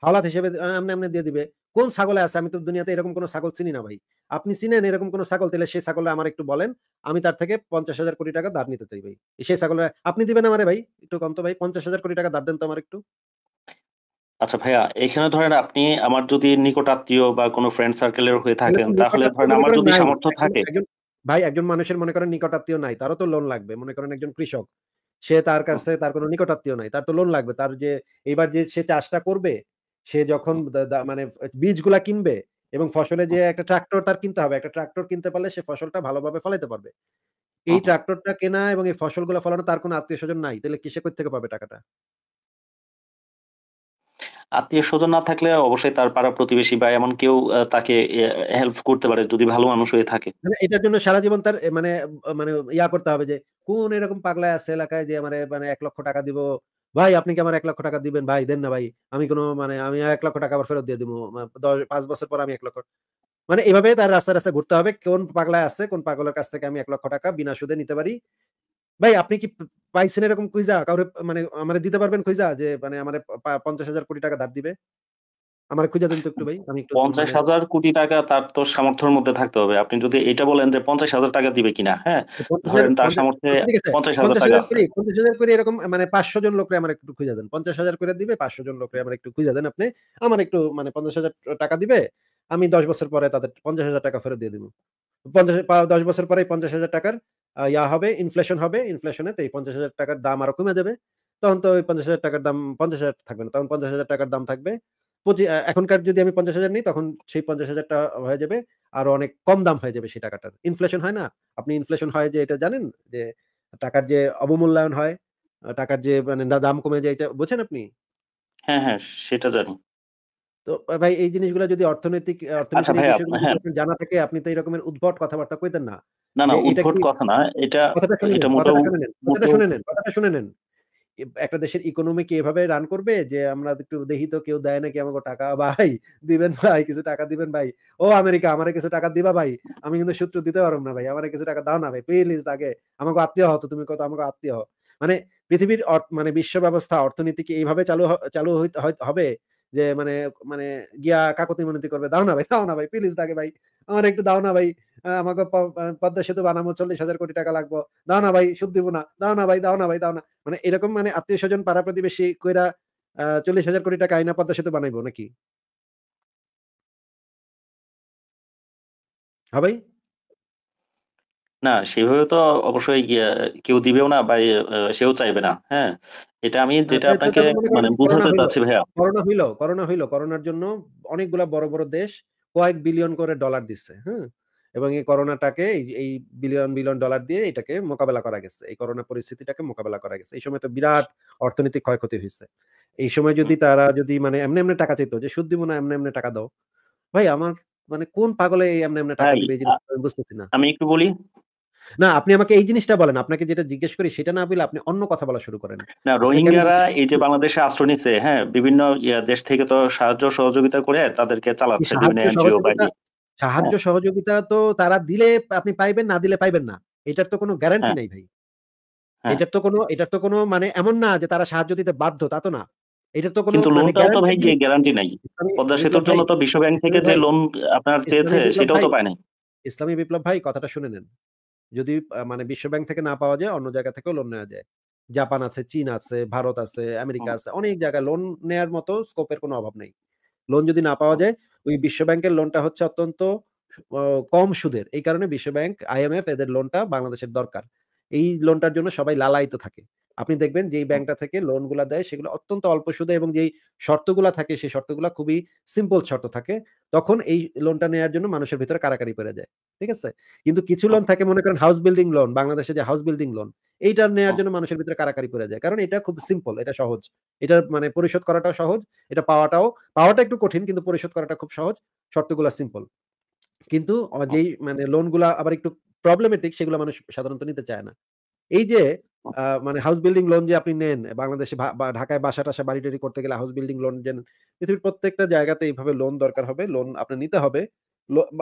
হাওলাত হিসেবে এমনি এমনি দিয়ে দিবে কোন ছাগলে আছে আমি তো দুনিয়াতে এরকম কোনো ছাগল চিনি না ভাই আপনি চিনেন এরকম কোনো ছাগল তাহলে সেই ছাগলে আমার একটু বলেন আমি তার থেকে পঞ্চাশ হাজার কোটি টাকা ধার নিতে চাই ভাই সেই ছাগলে আপনি দিবেন আমার ভাই একটু কম তো ভাই পঞ্চাশ হাজার কোটি টাকা ধার দেন তো আমার একটু আচ্ছা ভাইয়া এখানে ধরেন আপনি আমার যদি নিকট আত্মীয় বা কোনো ফ্রেন্ড সার্কেলের হয়ে থাকেন তাহলে ধরেন আমার যদি সামর্থ্য থাকে ভাই একজন মানুষের মনে করেন নিকট আত্মীয় নাই তারও তো লোন লাগবে মনে করেন একজন কৃষক সে তার কাছে তার কোনো নিকট আত্মীয় নাই তার তো লোন লাগবে তার যে এবার যে সে চাষটা করবে সে যখন মানে বীজগুলা কিনবে এবং ফসলে যে একটা ট্রাক্টর তার কিনতে হবে একটা ট্রাক্টর কিনতে পারলে সে ফসলটা ভালোভাবে ফলাইতে পারবে এই ট্রাক্টরটা কেনা এবং এই ফসলগুলো ফলানো তার কোনো আত্মীয় স্বজন নাই তাহলে কিসে থেকে পাবে টাকাটা আত্মীয় স্বজন না থাকলে অবশ্যই তার পাড়া প্রতিবেশী বা এমন কেউ তাকে হেল্প করতে পারে যদি ভালো মানুষ হয়ে থাকে মানে এটার জন্য সারা জীবন তার মানে মানে ইয়া করতে হবে যে কোন এরকম পাগলায় আছে এলাকায় যে মানে মানে এক লক্ষ টাকা দিব ভাই আপনি কি আমার এক লক্ষ টাকা দিবেন ভাই দেন না ভাই আমি কোনো মানে আমি এক লক্ষ টাকা আবার ফেরত দিয়ে দিবো পাঁচ বছর পর আমি এক লক্ষ মানে এভাবে তার রাস্তা রাস্তা ঘুরতে হবে কোন পাগলায় আছে কোন পাগলের কাছ থেকে আমি এক লক্ষ টাকা বিনা সুদে নিতে পারি ভাই আপনি কি পাইছেন এরকম কুইজা কাউরে মানে আমার দিতে পারবেন কুইজা যে মানে আমার পঞ্চাশ হাজার কোটি টাকা ধার দিবে আমার খুঁজে দেন তো একটু ভাই আমি একটু পঞ্চাশ হাজার কোটি টাকা তার তো সামর্থ্যের মধ্যে থাকতে হবে আপনি যদি এটা বলেন যে পঞ্চাশ হাজার টাকা দিবে কিনা হ্যাঁ ধরেন তার সামর্থ্যে পঞ্চাশ হাজার টাকা পঞ্চাশ হাজার করে এরকম মানে 500 জন লোকরে আমার একটু খুঁজে দেন পঞ্চাশ হাজার করে দিবে 500 জন লোকরে আমার একটু খুঁজে দেন আপনি আমার একটু মানে পঞ্চাশ হাজার টাকা দিবে আমি 10 বছর পরে তাদের পঞ্চাশ হাজার টাকা ফেরত দিয়ে দেব পঞ্চাশ দশ বছর পরে পঞ্চাশ হাজার টাকার ইয়া হবে ইনফ্লেশন হবে ইনফ্লেশনে তো এই পঞ্চাশ হাজার টাকার দাম আরো কমে যাবে তখন তো ওই পঞ্চাশ হাজার টাকার দাম পঞ্চাশ হাজার থাকবে না তখন পঞ্চাশ হাজার টাকার দাম থাকবে এখনকার যদি আমি পঞ্চাশ হাজার নিই তখন সেই পঞ্চাশ হাজারটা হয়ে যাবে আরো অনেক কম দাম হয়ে যাবে সেই টাকাটার ইনফ্লেশন হয় না আপনি ইনফ্লেশন হয় যে এটা জানেন যে টাকার যে অবমূল্যায়ন হয় টাকার যে মানে দাম কমে যায় এটা বোঝেন আপনি হ্যাঁ হ্যাঁ সেটা জানি তো ভাই এই জিনিসগুলো যদি অর্থনৈতিক আচ্ছা, অর্থনৈতিক হ্যাঁ। জানা থাকে আপনি তো এরকমের উদ্ভট কথাবার্তা কইতেন না না না উদ্ভট কথা না এটা কথাটা শুনে নেন কথাটা শুনে নেন একটা দেশের ইকোনমি কি এভাবে রান করবে যে আমরা একটু দেখি তো কেউ দেয় নাকি আমাকে টাকা ভাই দিবেন ভাই কিছু টাকা দিবেন ভাই ও আমেরিকা আমার কিছু টাকা দিবা ভাই আমি কিন্তু সূত্র দিতে পারব না ভাই আমার কিছু টাকা দাও না ভাই প্লিজ আগে আমাকে আত্মীয় হতো তুমি কত আমাকে আত্মীয় মানে পৃথিবীর মানে বিশ্ব ব্যবস্থা অর্থনীতি কি এইভাবে চালু চালু হবে যে মানে মানে গিয়া কাকতি মনতি করবে দাও না ভাই দাও না ভাই প্লিজ তাকে ভাই আমার একটু দাও না ভাই আমাকে পদ্মা সেতু বানাবো চল্লিশ হাজার কোটি টাকা লাগবো দাও না ভাই সুদ দিব না দাও না ভাই দাও না ভাই দাও না মানে এরকম মানে আত্মীয় স্বজন পাড়া প্রতিবেশী কইরা চল্লিশ হাজার কোটি টাকা আইনা পদ্মা সেতু বানাইবো নাকি হবে হ্যাঁ না সেভাবে তো অবশ্যই কেউ দিবেও না বা সেও চাইবে না। হ্যাঁ? এটা আমি হ্যাঁ, যেটা আপনাকে মানে করোনা চাচ্ছি ভাইয়া করোনা হইল, করোনা হইল। করোনার জন্য অনেকগুলা বড়, বড় দেশ কয়েক বিলিয়ন করে ডলার দিচ্ছে হ্যাঁ? এবং এই করোনাটাকে এই বিলিয়ন, বিলিয়ন ডলার দিয়ে এটাকে মোকাবেলা করা গেছে। এই করোনা পরিস্থিতিটাকে মোকাবেলা করা গেছে। এই সময় তো বিরাট অর্থনৈতিক ক্ষয়ক্ষতি হয়েছে এই সময় যদি তারা যদি মানে এমনি এমনি টাকা চাইতো যে "সুদ দিবো না, এমনে, এমনি টাকা দাও।" ভাই আমার মানে কোন পাগলে এই এমনি এমনি টাকা দিবে এই জিনিসটা আমি বুঝতেছি না। আমি একটু বলি? না আপনি আমাকে এই জিনিসটা বলেন আপনাকে যেটা জিজ্ঞেস করি সেটা না বলে আপনি অন্য কথা বলা শুরু করেন না রোহিঙ্গারা এই যে বাংলাদেশে আশ্রয় নিছে হ্যাঁ বিভিন্ন দেশ থেকে তো সাহায্য সহযোগিতা করে তাদেরকে চালাচ্ছে সাহায্য হ্যাঁ। সহযোগিতা তো তারা দিলে আপনি পাইবেন না দিলে পাইবেন না এটার তো কোনো গ্যারান্টি নাই ভাই হ্যাঁ। এটার তো কোনো এটার তো কোনো মানে এমন না যে তারা সাহায্য দিতে বাধ্য তা তো না এটার তো কোনো মানে তো ভাই গ্যারান্টি নাই পদ্মা সেতুর জন্য তো বিশ্ব ব্যাংক থেকে যে লোন আপনার চেয়েছে সেটাও তো পায় নাই ইসলামী বিপ্লব ভাই কথাটা শুনে নেন যদি মানে বিশ্বব্যাংক থেকে না পাওয়া যায় অন্য জায়গা থেকেও লোন নেওয়া যায় জাপান আছে চীন আছে ভারত আছে আমেরিকা আছে অনেক জায়গায় লোন নেয়ার মতো স্কোপের কোনো অভাব নেই লোন যদি না পাওয়া যায় ওই বিশ্বব্যাংকের লোনটা হচ্ছে অত্যন্ত কম সুদের এই কারণে বিশ্বব্যাংক আইএমএফ এদের লোনটা বাংলাদেশের দরকার এই লোনটার জন্য সবাই লালায়িত থাকে আপনি দেখবেন যেই ব্যাংকটা থেকে লোনগুলা দেয় সেগুলো অত্যন্ত অল্প সুদে এবং যেই শর্তগুলা থাকে সেই শর্তগুলা খুবই সিম্পল শর্ত থাকে তখন এই লোনটা নেওয়ার জন্য মানুষের ভিতরে কারাকারি পড়ে যায় ঠিক আছে কিন্তু কিছু লোন থাকে মনে করেন হাউস বিল্ডিং লোন বাংলাদেশে যে হাউস বিল্ডিং লোন এইটা নেওয়ার জন্য মানুষের ভিতরে কারাকারি পড়ে যায় কারণ এটা খুব সিম্পল এটা সহজ এটা মানে পরিশোধ করাটা সহজ এটা পাওয়াটাও পাওয়াটা একটু কঠিন কিন্তু পরিশোধ করাটা খুব সহজ শর্তগুলা সিম্পল কিন্তু যেই মানে লোনগুলা আবার একটু প্রবলেমেটিক সেগুলো মানুষ সাধারণত নিতে চায় না এই যে মানে হাউস বিল্ডিং লোন যে আপনি নেন বাংলাদেশে ঢাকায় বাসা টাসা বাড়ি টাড়ি করতে গেলে হাউস বিল্ডিং লোন নেন পৃথিবীর প্রত্যেকটা জায়গাতে এইভাবে লোন দরকার হবে লোন আপনি নিতে হবে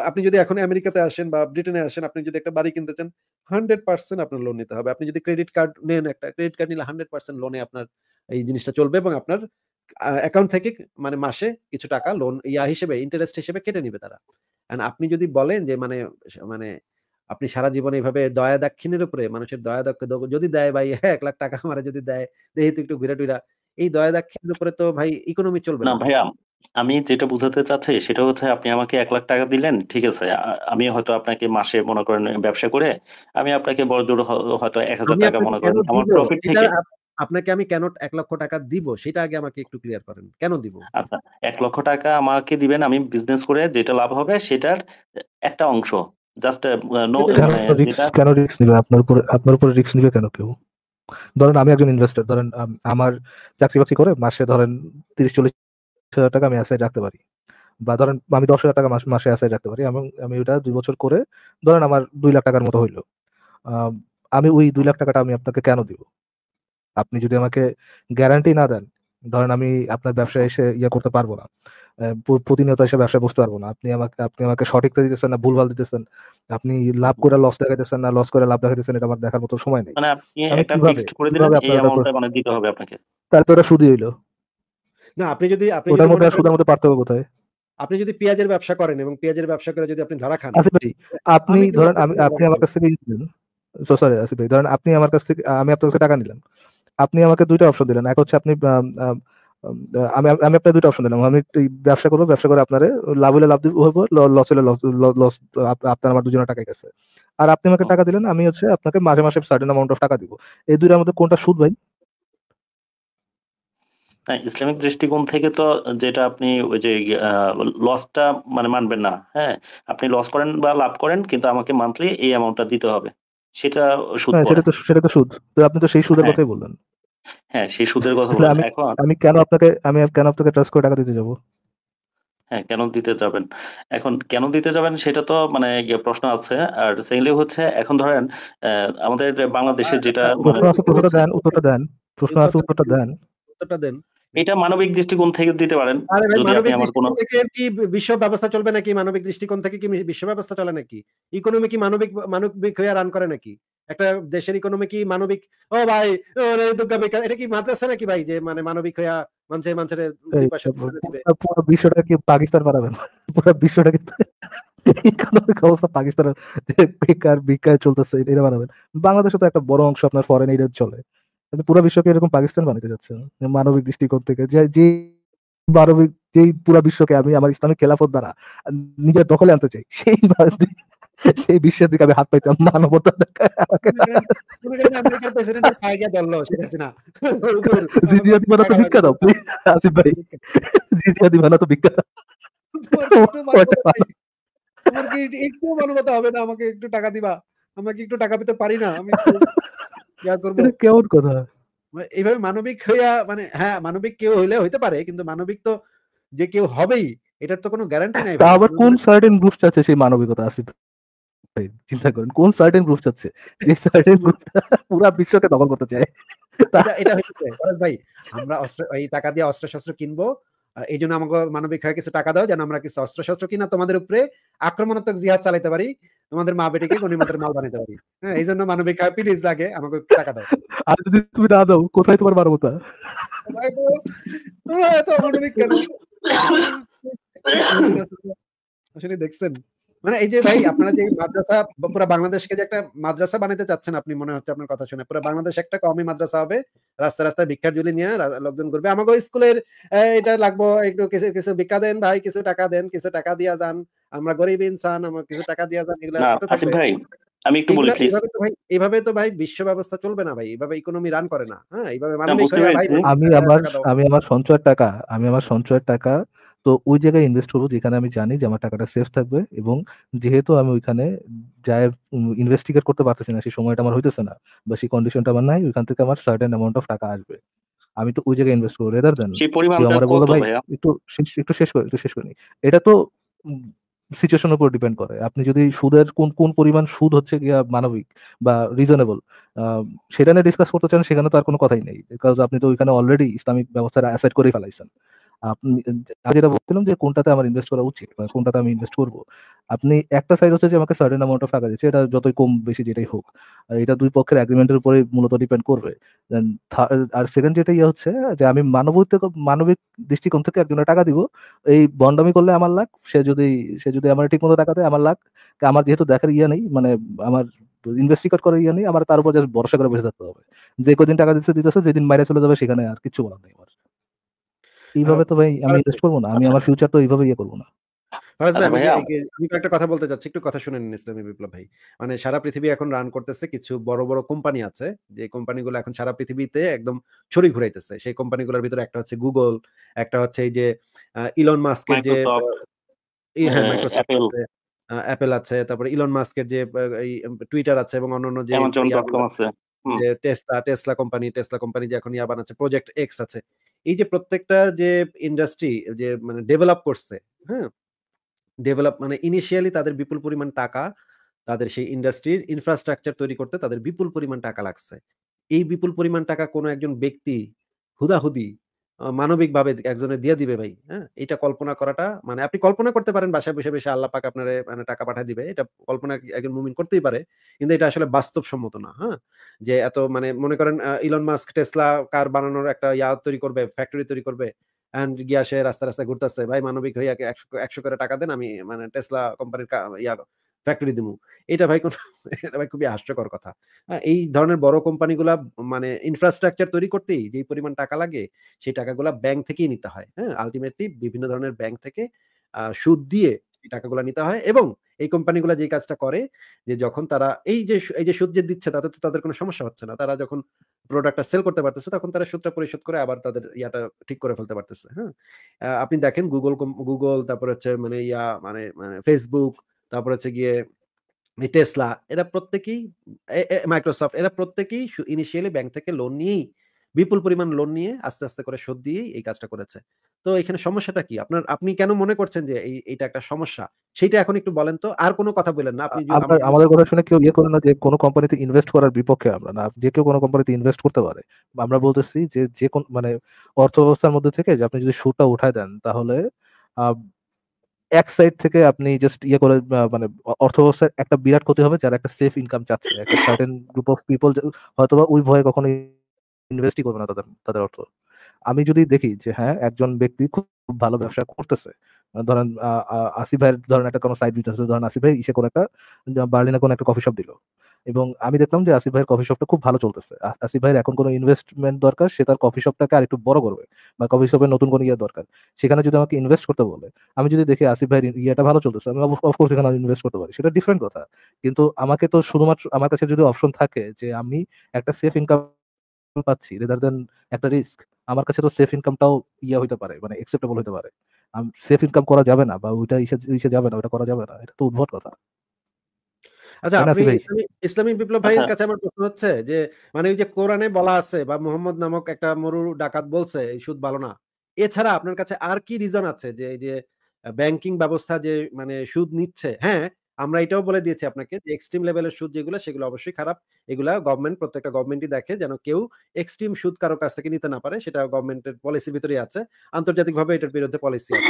আপনি যদি এখন আমেরিকাতে আসেন বা ব্রিটেনে আসেন আপনি যদি একটা বাড়ি কিনতে চান হান্ড্রেড পার্সেন্ট আপনার লোন নিতে হবে আপনি যদি ক্রেডিট কার্ড নেন একটা ক্রেডিট কার্ড নিলে হান্ড্রেড পার্সেন্ট লোনে আপনার এই জিনিসটা চলবে এবং আপনার অ্যাকাউন্ট থেকে মানে মাসে কিছু টাকা লোন ইয়া হিসেবে ইন্টারেস্ট হিসেবে কেটে নিবে তারা আপনি যদি বলেন যে মানে মানে আপনি সারা জীবন এইভাবে দয়া দাক্ষিণের উপরে মানুষের দয়া দক্ষ যদি দেয় ভাই এক লাখ টাকা আমার যদি দেয় যেহেতু একটু ঘুরে টুরা এই দয়া দাক্ষিণের উপরে তো ভাই ইকোনমি চলবে না ভাইয়া আমি যেটা বুঝাতে চাচ্ছি সেটা হচ্ছে আপনি আমাকে এক লাখ টাকা দিলেন ঠিক আছে আমি হয়তো আপনাকে মাসে মনে করেন ব্যবসা করে আমি আপনাকে বড় জোর হয়তো এক হাজার টাকা মনে করেন আমার প্রফিট থেকে আপনাকে আমি কেন এক লক্ষ টাকা দিব সেটা আগে আমাকে একটু ক্লিয়ার করেন কেন দিব আচ্ছা এক লক্ষ টাকা আমাকে দিবেন আমি বিজনেস করে যেটা লাভ হবে সেটার একটা অংশ জাস্ট নো uh, uh, কেন রিস্ক নেবে আপনার উপর আপনার উপরে রিস্ক নিবে কেন কেউ ধরেন আমি একজন ইনভেস্টর ধরেন আমার চাকরি বাকরি করে মাসে ধরেন তিরিশ চল্লিশ হাজার টাকা আমি অ্যাসাইড রাখতে পারি বা ধরেন আমি দশ হাজার টাকা মাসে অ্যাসাইড রাখতে পারি এবং আমি ওটা দুই বছর করে ধরেন আমার দুই লাখ টাকার মতো হইলো আমি ওই দুই লাখ টাকাটা আমি আপনাকে কেন দিব আপনি যদি আমাকে গ্যারান্টি না দেন ধরেন আমি আপনার ব্যবসায় এসে ইয়ে করতে পারবো না প্রতিনিয়ত এসে ব্যবসায় বসতে পারবো না আপনি আমাকে আপনি আমাকে সঠিকটা দিতেছেন না ভুলভাল দিতেছেন আপনি লাভ করে লস দেখাইতেছেন না লস করে লাভ দেখাইতেছেন এটা আমার দেখার মতো সময় নেই মানে আপনি একটা ফিক্সড করে দিলেন এই মানে দিতে হবে আপনাকে তাহলে তো সুদই হইলো না আপনি যদি আপনি ওটার মধ্যে সুদের মধ্যে পার্থক্য কোথায় আপনি যদি পেঁয়াজের ব্যবসা করেন এবং পেঁয়াজের ব্যবসা করে যদি আপনি ধরা খান আসিফ ভাই আপনি ধরেন আমি আপনি আমার কাছ থেকে সরি আসিফ ভাই ধরেন আপনি আমার কাছ থেকে আমি আপনার কাছে টাকা নিলাম আপনি আমাকে দুইটা অপশন দিলেন এক হচ্ছে আপনি আমি আমি আপনার দুইটা অপশন দিলাম আমি ব্যবসা করবো ব্যবসা করে আপনার লাভ হলে লাভ হইব লস হলে লস আপনার আমার দুজনের টাকা গেছে আর আপনি আমাকে টাকা দিলেন আমি হচ্ছে আপনাকে মাঝে মাসে সার্টেন অ্যামাউন্ট অফ টাকা দিব এই দুইটার মধ্যে কোনটা সুদ ভাই ইসলামিক দৃষ্টিকোণ থেকে তো যেটা আপনি ওই যে লসটা মানে মানবেন না হ্যাঁ আপনি লস করেন বা লাভ করেন কিন্তু আমাকে মান্থলি এই অ্যামাউন্টটা দিতে হবে সেটা সুদ হ্যাঁ, সেটা তো সেটা তো সুদ তো আপনি তো সেই সুদের হ্যাঁ। কথাই বললেন হ্যাঁ সেই সুদের কথা এখন আমি কেন আপনাকে আমি কেন আপনাকে ট্রাস্ট করে টাকা দিতে যাব হ্যাঁ কেন দিতে যাবেন এখন কেন দিতে যাবেন সেটা তো মানে প্রশ্ন আছে আর হচ্ছে এখন ধরেন আমাদের বাংলাদেশে আচ্ছা, যেটা আচ্ছা। মানে- প্রশ্ন আছে দেন উত্তরটা দেন প্রশ্ন আছে উত্তরটা দেন উত্তরটা দেন এটা মানবিক দৃষ্টিকোণ থেকে দিতে পারেন কোনো থেকে কি বিশ্ব ব্যবস্থা চলবে নাকি মানবিক দৃষ্টিকোণ থেকে কি বিশ্ব ব্যবস্থা চলে নাকি ইকোনমি কি মানবিক মানবিক হয়ে রান করে নাকি একটা দেশের ইকোনমি কি মানবিক ও ভাই দুর্গা এটা কি মাদ্রাসা নাকি ভাই যে মানে মানবিক হইয়া মানুষের মানুষের পুরো বিশ্বটা কি পাকিস্তান বানাবেন পুরো বিশ্বটা কি ইকোনমিক অবস্থা পাকিস্তানের যে বেকার চলতেছে এটা বানাবেন বাংলাদেশে তো একটা বড় অংশ আপনার ফরেন এরিয়া চলে কিন্তু পুরো বিশ্বকে এরকম পাকিস্তান বানাতে যাচ্ছে মানবিক দৃষ্টিকোণ থেকে যে যে মানবিক যে পুরো বিশ্বকে আমি আমার ইসলামিক খেলাফত দ্বারা নিজের দখলে আনতে চাই সেই সেই বিশ্বের দিকে আমি হাত পাইতাম মানবতা দেখা তো বিখ্যাত আসিফ ভাই জিজিয়া দিবানা তো বিখ্যাত টাকা পেতে পারি না আমি কেমন কথা মানে এইভাবে মানবিক হইয়া মানে হ্যাঁ মানবিক কেউ হইলে হইতে পারে কিন্তু মানবিক তো যে কেউ হবেই এটার তো কোনো গ্যারান্টি আবার কোন সার্টেন গ্রুপ আছে সেই মানবিকতা আসিফ ভাই চিন্তা করেন কোন সার্টেন গ্রুপ চাচ্ছে যে সার্টেন গ্রুপটা পুরো বিশ্বকে দখল করতে চায় এটা এটা হচ্ছে ভাই আমরা অস্ত্র এই টাকা দিয়ে অস্ত্র শস্ত্র কিনবো এই জন্য আমাকে মানবিক হয়ে কিছু টাকা দাও যেন আমরা কিছু অস্ত্র শস্ত্র কিনা তোমাদের উপরে আক্রমণাত্মক জিহাদ চালাতে পারি তোমাদের মা বেটিকে গণিমতের মাল বানাতে পারি হ্যাঁ এই জন্য মানবিক হয় প্লিজ লাগে আমাকে টাকা দাও আর যদি তুমি না দাও কোথায় তোমার মানবতা এত মানবিক কেন আসলে দেখছেন মানে এই যে ভাই আপনারা যে মাদ্রাসা পুরো বাংলাদেশকে যে একটা মাদ্রাসা বানাতে চাচ্ছেন আপনি মনে হচ্ছে আপনার কথা শুনে পুরো বাংলাদেশ একটা কমই মাদ্রাসা হবে রাস্তা রাস্তায় ভিক্ষার ঝুলি নিয়ে লোকজন করবে আমাকে স্কুলের এটা লাগবো একটু কিছু কিছু ভিক্ষা দেন ভাই কিছু টাকা দেন কিছু টাকা দিয়া যান আমরা গরিব ইনসান আমার কিছু টাকা দিয়া যান এগুলো ভাই আমি একটু বলি প্লিজ এইভাবে তো ভাই বিশ্ব ব্যবস্থা চলবে না ভাই এইভাবে ইকোনমি রান করে না হ্যাঁ এইভাবে মানবিক আমি আমার আমি আমার সঞ্চয়ের টাকা আমি আমার সঞ্চয়ের টাকা তো ওই জায়গায় ইনভেস্ট করবো যেখানে আমি জানি যে আমার টাকাটা সেফ থাকবে এবং যেহেতু আমি ওইখানে যায় ইনভেস্টিগেট করতে পারতেছি না সেই সময়টা আমার হইতেছে না বা সেই কন্ডিশনটা আমার নাই ওইখান থেকে আমার সার্টেন অ্যামাউন্ট অফ টাকা আসবে আমি তো ওই জায়গায় ইনভেস্ট করবো রেদার দেন আমার বলো ভাই একটু একটু শেষ করে একটু শেষ করে এটা তো সিচুয়েশনের উপর ডিপেন্ড করে আপনি যদি সুদের কোন কোন পরিমাণ সুদ হচ্ছে গিয়া মানবিক বা রিজনেবল সেটা নিয়ে ডিসকাস করতে চান সেখানে তো আর কোনো কথাই নেই বিকজ আপনি তো ওইখানে অলরেডি ইসলামিক ব্যবস্থা অ্যাসেট করেই ফেলাইছেন আপনি যেটা বলছিলাম যে কোনটাতে আমার ইনভেস্ট করা উচিত বা কোনটাতে আমি ইনভেস্ট করব আপনি একটা সাইড হচ্ছে যে আমাকে সার্টেন অ্যামাউন্ট অফ টাকা দিচ্ছে এটা যতই কম বেশি যেটাই হোক এটা দুই পক্ষের অ্যাগ্রিমেন্টের উপরে মূলত ডিপেন্ড করবে আর সেকেন্ড যেটা ইয়ে হচ্ছে যে আমি মানবিক মানবিক দৃষ্টিকোণ থেকে একজনের টাকা দিব এই বন্ডামি করলে আমার লাখ সে যদি সে যদি আমার ঠিক মতো টাকা দেয় আমার লাখ আমার যেহেতু দেখার ইয়ে নেই মানে আমার ইনভেস্টিগেট করার ইয়ে নেই আমার তার উপর জাস্ট ভরসা করে বসে থাকতে হবে যে কদিন টাকা দিচ্ছে দিতেছে যেদিন বাইরে চলে যাবে সেখানে আর কিছু বলার নেই আমার এইভাবে তো ভাই আমি ইনভেস্ট আচ্ছা। করবো না আমি আমার ফিউচার তো এইভাবে ইয়ে করবো না আচ্ছা আমি একটা কথা বলতে চাচ্ছি একটু কথা শুনেন ইসলামী বিপ্লব ভাই মানে সারা পৃথিবী এখন রান করতেছে কিছু বড় বড় কোম্পানি আছে যে কোম্পানিগুলো এখন সারা পৃথিবীতে একদম ছড়ি ঘুরাইতেছে সেই কোম্পানিগুলোর ভিতরে একটা হচ্ছে গুগল একটা হচ্ছে এই যে ইলন মাস্কের যে অ্যাপেল হ্যাঁ, আছে তারপরে ইলন মাস্কের যে টুইটার আছে এবং অন্যান্য যে টেস্লা টেস্লা কোম্পানি টেস্লা কোম্পানি যে এখন ইয়া বানাচ্ছে প্রজেক্ট এক্স আছে এই যে প্রত্যেকটা যে ইন্ডাস্ট্রি যে মানে ডেভেলপ করছে হ্যাঁ ডেভেলপ মানে ইনিশিয়ালি তাদের বিপুল পরিমাণ টাকা তাদের সেই ইন্ডাস্ট্রির ইনফ্রাস্ট্রাকচার তৈরি করতে তাদের বিপুল পরিমাণ টাকা লাগছে এই বিপুল পরিমাণ টাকা কোনো একজন ব্যক্তি হুদাহুদি মানবিকভাবে একজনে দিয়ে দিবে ভাই হ্যাঁ এটা কল্পনা করাটা মানে আপনি কল্পনা করতে পারেন বাসায় বসে বসে আল্লাহ পাক আপনার মানে টাকা পাঠিয়ে দিবে এটা কল্পনা একজন মুমিন করতেই পারে কিন্তু এটা আসলে বাস্তবসম্মত না হ্যাঁ যে এত মানে মনে করেন ইলন মাস্ক টেসলা কার বানানোর একটা ইয়া তৈরি করবে ফ্যাক্টরি তৈরি করবে অ্যান্ড গিয়া সে রাস্তা রাস্তা ঘুরতেছে ভাই মানবিক হয়ে একশো একশো করে টাকা দেন আমি মানে টেসলা কোম্পানির ইয়া ফ্যাক্টরি দিমু এটা ভাই কোন এটা ভাই খুবই হাস্যকর কথা এই ধরনের বড় কোম্পানিগুলা মানে ইনফ্রাস্ট্রাকচার তৈরি করতেই যে পরিমাণ টাকা লাগে সেই টাকাগুলা ব্যাংক থেকেই নিতে হয় হ্যাঁ আলটিমেটলি বিভিন্ন ধরনের ব্যাংক থেকে সুদ দিয়ে এই টাকাগুলো নিতে হয় এবং এই কোম্পানিগুলো যে কাজটা করে যে যখন তারা এই যে এই যে সুদ যে দিচ্ছে তাতে তো তাদের কোনো সমস্যা হচ্ছে না তারা যখন প্রোডাক্টটা সেল করতে পারতেছে তখন তারা সুদটা পরিশোধ করে আবার তাদের ইয়াটা ঠিক করে ফেলতে পারতেছে হ্যাঁ আপনি দেখেন গুগল গুগল তারপর হচ্ছে মানে ইয়া মানে মানে ফেসবুক তারপর হচ্ছে গিয়ে টেসলা এরা প্রত্যেকেই মাইক্রোসফট এরা প্রত্যেকেই ইনিশিয়ালি ব্যাংক থেকে লোন নিয়েই বিপুল পরিমাণ লোন নিয়ে আস্তে আস্তে করে শোধ দিয়েই এই কাজটা করেছে তো এখানে সমস্যাটা কি আপনার আপনি কেন মনে করছেন যে এইটা একটা সমস্যা সেটা এখন একটু বলেন তো আর কোনো কথা বলেন না আপনি আমাদের কথা শুনে কেউ ইয়ে করেন না যে কোনো কোম্পানিতে ইনভেস্ট করার বিপক্ষে আমরা না যে কেউ কোনো কোম্পানিতে ইনভেস্ট করতে পারে আমরা বলতেছি যে যে কোন মানে অর্থ ব্যবস্থার মধ্যে থেকে যে আপনি যদি সুদটা উঠায় দেন তাহলে এক সাইড থেকে আপনি জাস্ট ইয়ে করে মানে অর্থব্যবস্থার একটা বিরাট ক্ষতি হবে যারা একটা সেফ ইনকাম চাচ্ছে একটা সার্টেন গ্রুপ অফ পিপল হয়তোবা ওই ভয়ে কখনো ইনভেস্টই করবে না তাদের তাদের অর্থ আমি যদি দেখি যে হ্যাঁ একজন ব্যক্তি খুব ভালো ব্যবসা করতেছে মানে ধরেন আসিফ ভাইয়ের ধরেন একটা কোনো সাইড বিজনেস ধরেন আসিফ ভাই ইসে করে একটা বার্লিনে কোনো একটা কফি শপ দিল এবং আমি দেখলাম যে আসিফ ভাইয়ের কফি শপটা খুব ভালো চলতেছে আসিফ ভাইয়ের এখন কোনো ইনভেস্টমেন্ট দরকার সে তার কফি শপটাকে আর একটু বড় করবে বা কফি শপে নতুন কোনো ইয়ে দরকার সেখানে যদি আমাকে ইনভেস্ট করতে বলে আমি যদি দেখি আসিফ ভাইয়ের ইয়েটা ভালো চলতেছে আমি অফকোর্স সেখানে ইনভেস্ট করতে পারি সেটা ডিফারেন্ট কথা কিন্তু আমাকে তো শুধুমাত্র আমার কাছে যদি অপশন থাকে যে আমি একটা সেফ ইনকাম পাচ্ছি রেদার দেন একটা রিস্ক আমার কাছে তো সেফ ইনকামটাও ইয়া হইতে পারে মানে অ্যাকসেপ্টেবল হইতে পারে সেফ ইনকাম করা যাবে না বা ওইটা ইসে যাবে না ওটা করা যাবে না এটা তো উদ্ভট কথা আচ্ছা আপনি ইসলামী বিপ্লব ভাইয়ের হ্যাঁ। কাছে আমার প্রশ্ন হচ্ছে যে মানে ওই যে কোরআনে বলা আছে বা মোহাম্মদ নামক একটা মরু ডাকাত বলছে এই সুদ ভালো না এছাড়া আপনার কাছে আর কি রিজন আছে যে এই যে ব্যাংকিং ব্যবস্থা যে মানে সুদ নিচ্ছে হ্যাঁ আমরা এটাও বলে দিয়েছি আপনাকে যে এক্সট্রিম লেভেলের সুদ যেগুলো সেগুলো অবশ্যই খারাপ এগুলা গভর্নমেন্ট প্রত্যেকটা গভর্নমেন্টই দেখে যেন কেউ এক্সট্রিম সুদ কারো কাছ থেকে নিতে না পারে সেটা গভর্নমেন্টের পলিসির ভিতরে আছে আন্তর্জাতিকভাবে এটার বিরুদ্ধে পলিসি আছে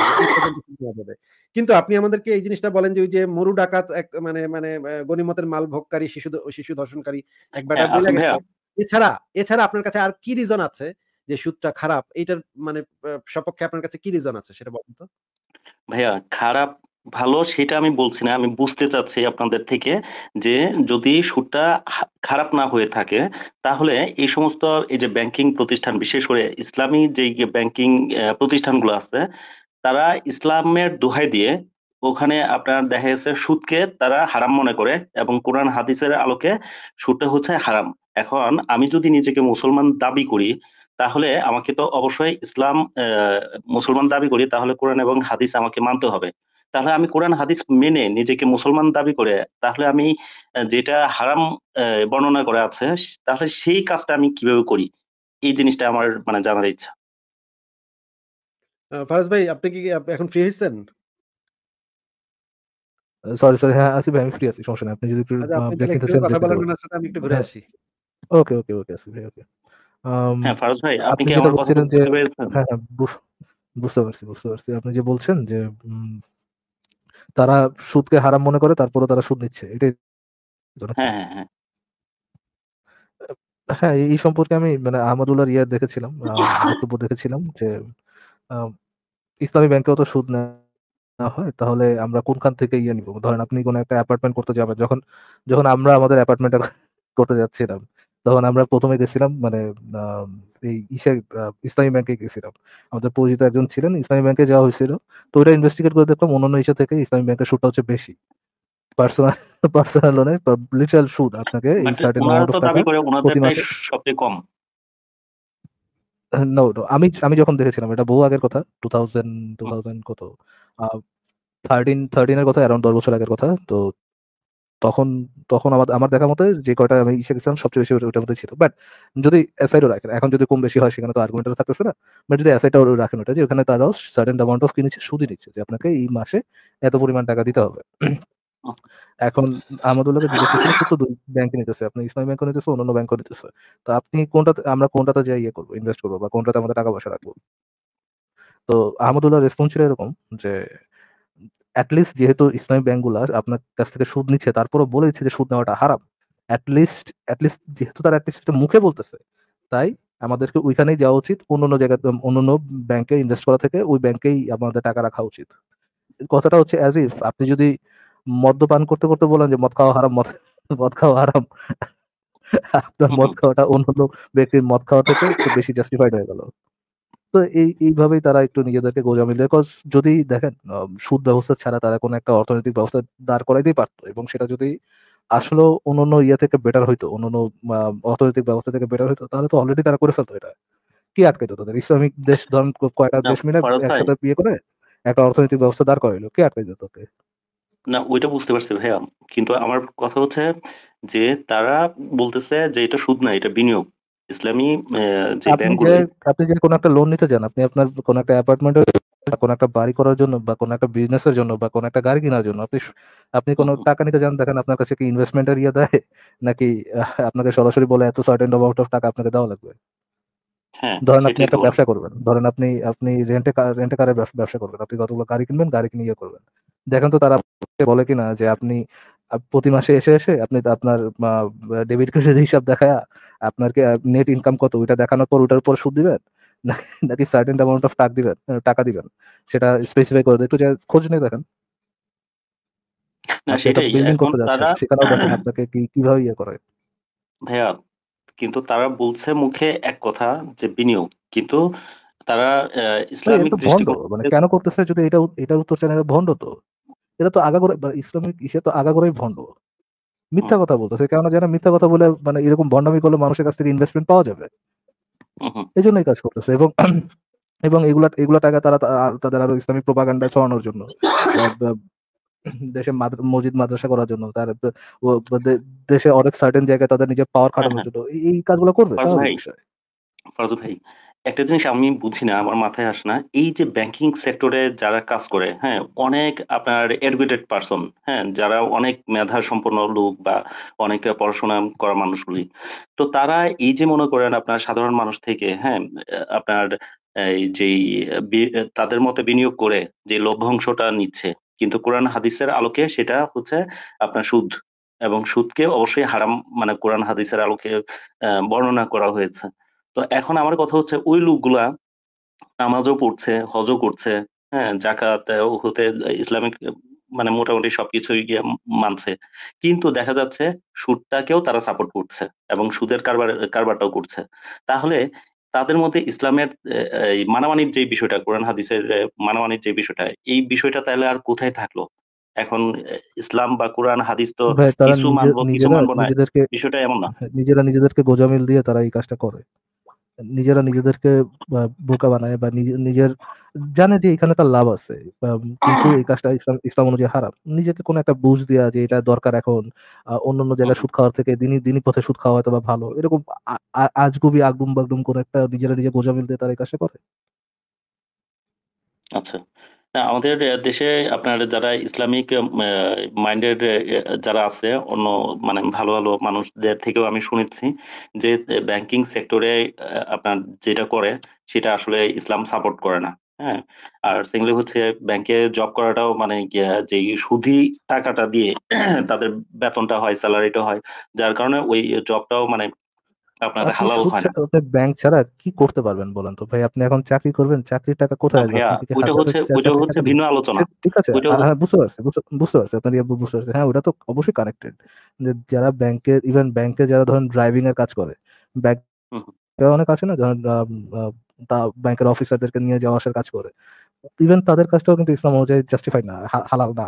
কিন্তু আপনি আমাদেরকে এই জিনিসটা বলেন যে ওই যে মরু ডাকাত এক মানে মানে গণিমতের মাল ভোগকারী শিশু শিশু ধর্ষণকারী একবার হ্যাঁ, হ্যাঁ। এছাড়া এছাড়া আপনার কাছে আর কি রিজন আছে যে সুদটা খারাপ এটার মানে সপক্ষে আপনার কাছে কি রিজন আছে সেটা বলুন তো ভাইয়া খারাপ ভালো সেটা আমি বলছি না আমি বুঝতে চাচ্ছি আপনাদের থেকে যে যদি সুদটা খারাপ না হয়ে থাকে তাহলে এই সমস্ত এই যে ব্যাংকিং প্রতিষ্ঠান বিশেষ করে ইসলামী যে ব্যাংকিং প্রতিষ্ঠানগুলো আছে তারা ইসলামের দোহাই দিয়ে ওখানে আপনার দেখা গেছে সুদকে তারা হারাম মনে করে এবং কোরআন হাদিসের আলোকে সুদটা হচ্ছে হারাম এখন আমি যদি নিজেকে মুসলমান দাবি করি তাহলে আমাকে তো অবশ্যই ইসলাম মুসলমান দাবি করি তাহলে কোরআন এবং হাদিস আমাকে মানতে হবে তাহলে আমি কোরআন হাদিস মেনে নিজেকে মুসলমান দাবি করে তাহলে আমি যেটা হারাম বর্ণনা করে আছে তাহলে সেই কাজটা আমি কিভাবে করি এই জিনিসটা আমার মানে জানার ইচ্ছা ফারাজ ভাই আপনি কি এখন ফ্রি হয়েছেন সরি সরি হ্যাঁ ভাই আমি ফ্রি আছি সমস্যা নেই আপনি যদি একটু আচ্ছা, দেখতে চান আমি একটু ঘুরে হ্যাঁ। আসি ওকে ওকে ওকে ভাই ওকে হ্যাঁ ফারাজ ভাই আপনি কি আমার কথা বুঝতে হ্যাঁ, হ্যাঁ বুঝতে পারছি বুঝতে পারছি আপনি যে বলছেন যে তারা সুদকে হারাম মনে করে তারপরে তারা সুদ নিচ্ছে এটাই হ্যাঁ, হ্যাঁ, হ্যাঁ।, হ্যাঁ এই সম্পর্কে আমি মানে আহমদুল্লাহ ইয়া দেখেছিলাম বক্তব্য দেখেছিলাম যে ইসলামী ব্যাংকেও তো সুদ না হয় তাহলে আমরা কোনখান থেকে ইয়ে নিব ধরেন আপনি কোনো একটা অ্যাপার্টমেন্ট করতে যাবেন যখন যখন আমরা আমাদের অ্যাপার্টমেন্টটা করতে যাচ্ছিলাম তখন আমরা প্রথমে গেছিলাম মানে এই ইসে ইসলামী ব্যাংকে গেছিলাম আমাদের পরিচিত একজন ছিলেন ইসলামী ব্যাংকে যাওয়া হয়েছিল তো ওটা ইনভেস্টিগেট করে দেখলাম অন্যান্য ইসা থেকে ইসলামী ব্যাংকের সুদটা হচ্ছে বেশি পার্সোনাল পার্সোনাল লোনে লিটারাল সুদ আপনাকে এই সার্টেন অ্যামাউন্ট অফ টাকা প্রতি মাসে সবচেয়ে কম নো নো আমি আমি যখন দেখেছিলাম এটা বহু আগের কথা টু থাউজেন্ড টু থাউজেন্ড কত থার্টিন থার্টিনের কথা অ্যারাউন্ড দশ বছর আগের কথা তো তখন তখন আমার আমার দেখা মতো যে কয়টা আমি ইসে গেছিলাম সবচেয়ে বেশি ওটার মধ্যে ছিল বাট যদি অ্যাসাইডও রাখেন এখন যদি কম বেশি হয় সেখানে তো আর্গুমেন্টটা থাকতেছে না বাট যদি ওরা রাখেন ওটা যে ওখানে তারাও সার্টেন অ্যামাউন্ট অফ কিনেছে সুদই নিচ্ছে যে আপনাকে এই মাসে এত পরিমাণ টাকা দিতে হবে এখন আমাদুল্লাহকে জিজ্ঞেস করছিল সত্য দুই ব্যাংকে নিতেছে আপনি ইসলামী ব্যাংকে নিতেছে নিতেছে তো আপনি কোনটাতে আমরা কোনটাতে যাই ইয়ে করবো ইনভেস্ট করবো বা কোনটাতে আমাদের টাকা পয়সা রাখবো তো আহমদুল্লাহ রেসপন্স ছিল এরকম যে অ্যাটলিস্ট যেহেতু ইসলামিক ব্যাংকগুলো আপনার কাছ থেকে সুদ নিচ্ছে তারপরও বলে দিচ্ছে যে সুদ নেওয়াটা হারাম অ্যাটলিস্ট অ্যাটলিস্ট যেহেতু তারা অ্যাটলিস্ট মুখে বলতেছে তাই আমাদেরকে ওইখানেই যাওয়া উচিত অন্যান্য জায়গাতে অন্যান্য ব্যাংকে ইনভেস্ট করা থেকে ওই ব্যাংকেই আমাদের টাকা রাখা উচিত কথাটা হচ্ছে অ্যাজ ইফ আপনি যদি মদ্যপান করতে করতে বলেন যে মদ খাওয়া হারাম মদ মদ খাওয়া হারাম আপনার মদ খাওয়াটা অন্য ব্যক্তির মদ খাওয়া থেকে বেশি জাস্টিফাইড হয়ে গেল তো এই এইভাবেই তারা একটু নিজেদেরকে গোজামিল বিকজ যদি দেখেন সুদ ব্যবস্থা ছাড়া তারা কোনো একটা অর্থনৈতিক ব্যবস্থা দাঁড় করাইতেই পারতো এবং সেটা যদি আসলে অন্যান্য ইয়ে থেকে বেটার হইতো অন্যান্য অর্থনৈতিক ব্যবস্থা থেকে বেটার হইতো তাহলে তো অলরেডি তারা করে ফেলতো এটা কি আটকাইতো তাদের ইসলামিক দেশ ধরেন কয়টা দেশ মিলে একসাথে বিয়ে করে একটা অর্থনৈতিক ব্যবস্থা দাঁড় করাইলো কি আটকাইতো তোকে না ওইটা বুঝতে পারছি ভাইয়া কিন্তু আমার কথা হচ্ছে যে তারা বলতেছে যে এটা সুদ না এটা বিনিয়োগ ইসলামী যে ব্যাংকগুলো আপনি যে কোনো একটা লোন নিতে চান আপনি আপনার কোনো একটা অ্যাপার্টমেন্টের কোনো একটা বাড়ি করার জন্য বা কোন একটা বিজনেসের জন্য বা কোন একটা গাড়ি কেনার জন্য আপনি আপনি কোনো টাকা নিতে যান দেখেন আপনার কাছে কি ইনভেস্টমেন্টের ইয়ে দেয় নাকি আপনাকে সরাসরি বলে এত সার্টেন অ্যামাউন্ট অফ টাকা আপনাকে দেওয়া লাগবে হ্যাঁ, ধরেন আপনি একটা ব্যবসা করবেন ধরেন আপনি আপনি রেন্টে রেন্টে কারের ব্যবসা করবেন আপনি কতগুলো গাড়ি কিনবেন গাড়ি কিনে ইয়ে করবেন দেখেন তো তারা বলে কিনা যে আপনি প্রতি মাসে এসে এসে আপনি আপনার ডেবিট কার্ডের হিসাব দেখায় আপনার নেট ইনকাম কত ওইটা দেখানোর পর ওটার উপর সুদ দিবেন নাকি সার্টেন অ্যামাউন্ট অফ টাকা দিবেন টাকা দিবেন সেটা স্পেসিফাই করে একটু খোঁজ নিয়ে দেখেন সেখানেও দেখেন আপনাকে কিভাবে ইয়ে করে ভাইয়া কিন্তু তারা বলছে মুখে এক কথা যে বিনিয়োগ কিন্তু তারা ইসলামিক মানে কেন করতেছে যদি এটা এটার উত্তর চ্যানেলে ভন্ড তো এটা তো আগাগোড়া ইসলামিক ইসে তো আগাগোড়াই ভণ্ড মিথ্যা কথা বলতেছে কারণ যারা মিথ্যা কথা বলে মানে এরকম ভণ্ডামি করলে মানুষের কাছ থেকে ইনভেস্টমেন্ট পাওয়া যাবে এই জন্যই কাজ করতেছে এবং এবং এগুলা এগুলা টাকা তারা তাদের আরো ইসলামিক প্রোপাগান্ডা ছড়ানোর জন্য দেশে মসজিদ মাদ্রাসা করার জন্য তার দেশে অনেক সার্টেন জায়গায় তাদের নিজের পাওয়ার হ্যাঁ, খাটানোর হ্যাঁ। জন্য এই কাজগুলো করবে স্বাভাবিক বিষয় ভাই একটা জিনিস আমি বুঝি না আমার মাথায় আসে না এই যে ব্যাংকিং সেক্টরে যারা কাজ করে হ্যাঁ অনেক আপনার এডুকেটেড পার্সন হ্যাঁ যারা অনেক মেধা সম্পন্ন লোক বা অনেক পড়াশোনা করা মানুষগুলি তো তারা এই যে মনে করেন আপনার সাধারণ মানুষ থেকে হ্যাঁ আপনার এই যে তাদের মতে বিনিয়োগ করে যে লভ্যাংশটা নিচ্ছে কিন্তু কোরআন হাদিসের আলোকে সেটা হচ্ছে আপনার সুদ এবং সুদকে অবশ্যই হারাম মানে কোরআন হাদিসের আলোকে বর্ণনা করা হয়েছে তো এখন আমার কথা হচ্ছে ওই লোকগুলা নামাজও পড়ছে হজও করছে হ্যাঁ জাকাত হতে ইসলামিক মানে মোটামুটি সবকিছুই গিয়ে মানছে কিন্তু দেখা যাচ্ছে সুদটাকেও তারা সাপোর্ট করছে এবং সুদের কারবার কারবারটাও করছে তাহলে তাদের মধ্যে ইসলামের মানামানির যে বিষয়টা কোরআন হাদিসের মানামানির যে বিষয়টা এই বিষয়টা তাহলে আর কোথায় থাকলো এখন ইসলাম বা কোরআন হাদিস তো কিছু মানবো কিছু মানবো না বিষয়টা এমন না হ্যাঁ, নিজেরা নিজেদেরকে গোজামিল দিয়ে তারা এই কাজটা করে নিজেরা নিজেদেরকে বোকা বানায় বা নিজের জানে যে এখানে তার লাভ আছে কিন্তু এই কাজটা ইসলাম অনুযায়ী হারাম নিজেকে কোনো একটা বুঝ দেওয়া যে এটা দরকার এখন অন্য অন্য জায়গায় সুদ খাওয়ার থেকে দিনই দিনই পথে সুদ খাওয়া হয়তো বা ভালো এরকম আজগুবি আগুম বাগডুম কোন একটা নিজেরা নিজে গোজামিল দিয়ে তারা এই কাজটা করে আচ্ছা হ্যাঁ, আমাদের দেশে আপনার যারা ইসলামিক মাইন্ডের যারা আছে অন্য মানে ভালো ভালো মানুষদের থেকেও আমি শুনেছি যে ব্যাংকিং সেক্টরে আপনার যেটা করে সেটা আসলে ইসলাম সাপোর্ট করে না হ্যাঁ আর সিঙ্গলি হচ্ছে ব্যাংকে জব করাটাও মানে যে সুদি টাকাটা দিয়ে তাদের বেতনটা হয় স্যালারিটা হয় যার কারণে ওই জবটাও মানে আপনার হালাল হয় না ব্যাংক ছাড়া কি করতে পারবেন বলেন তো ভাই আপনি এখন চাকরি করবেন চাকরির টাকা কোথায় আসবে ওটা হচ্ছে ওটা হচ্ছে ভিন্ন আলোচনা ঠিক আছে হ্যাঁ বুঝতে পারছি বুঝতে পারছি আপনার ইয়াবু বুঝতে পারছি হ্যাঁ ওটা তো অবশ্যই কানেক্টেড যে যারা ব্যাংকে ইভেন ব্যাংকে যারা ধরেন ড্রাইভিং এর কাজ করে ব্যাংক অনেক আছে না তা ব্যাংকের অফিসারদেরকে নিয়ে যাওয়া আসার কাজ করে ইভেন তাদের কাজটাও কিন্তু ইসলাম অনুযায়ী জাস্টিফাইড না হালাল না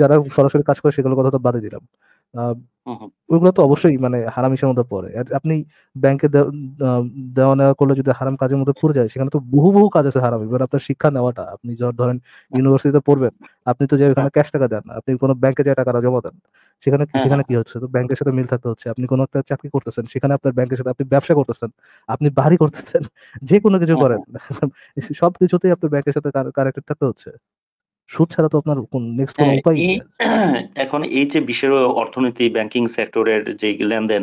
যারা সরাসরি কাজ করে সেগুলোর কথা তো বাদে দিলাম ওইগুলো তো অবশ্যই মানে হারাম ইসের মধ্যে পড়ে আপনি ব্যাংকে দেওয়া নেওয়া করলে যদি হারাম কাজের মধ্যে পড়ে যায় সেখানে তো বহু বহু কাজ আছে হারাম এবার আপনার শিক্ষা নেওয়াটা আপনি যখন ধরেন হ্যাঁ। ইউনিভার্সিটিতে পড়বেন আপনি তো যে ওখানে ক্যাশ টাকা দেন আপনি কোনো ব্যাংকে যে টাকাটা জমা দেন সেখানে হ্যাঁ, সেখানে হ্যাঁ। কি হচ্ছে তো ব্যাংকের সাথে মিল থাকতে হচ্ছে আপনি কোনো একটা চাকরি করতেছেন সেখানে আপনার ব্যাংকের সাথে আপনি ব্যবসা করতেছেন আপনি বাড়ি করতেছেন যে কোনো কিছু করেন সব কিছুতেই আপনার ব্যাংকের সাথে কারেক্টেড থাকতে হচ্ছে সুদ ছাড়া তো আপনার কোন নেক্সট কোন উপায় এখন এই যে বিশ্বের অর্থনীতি ব্যাংকিং সেক্টরের যে লেনদেন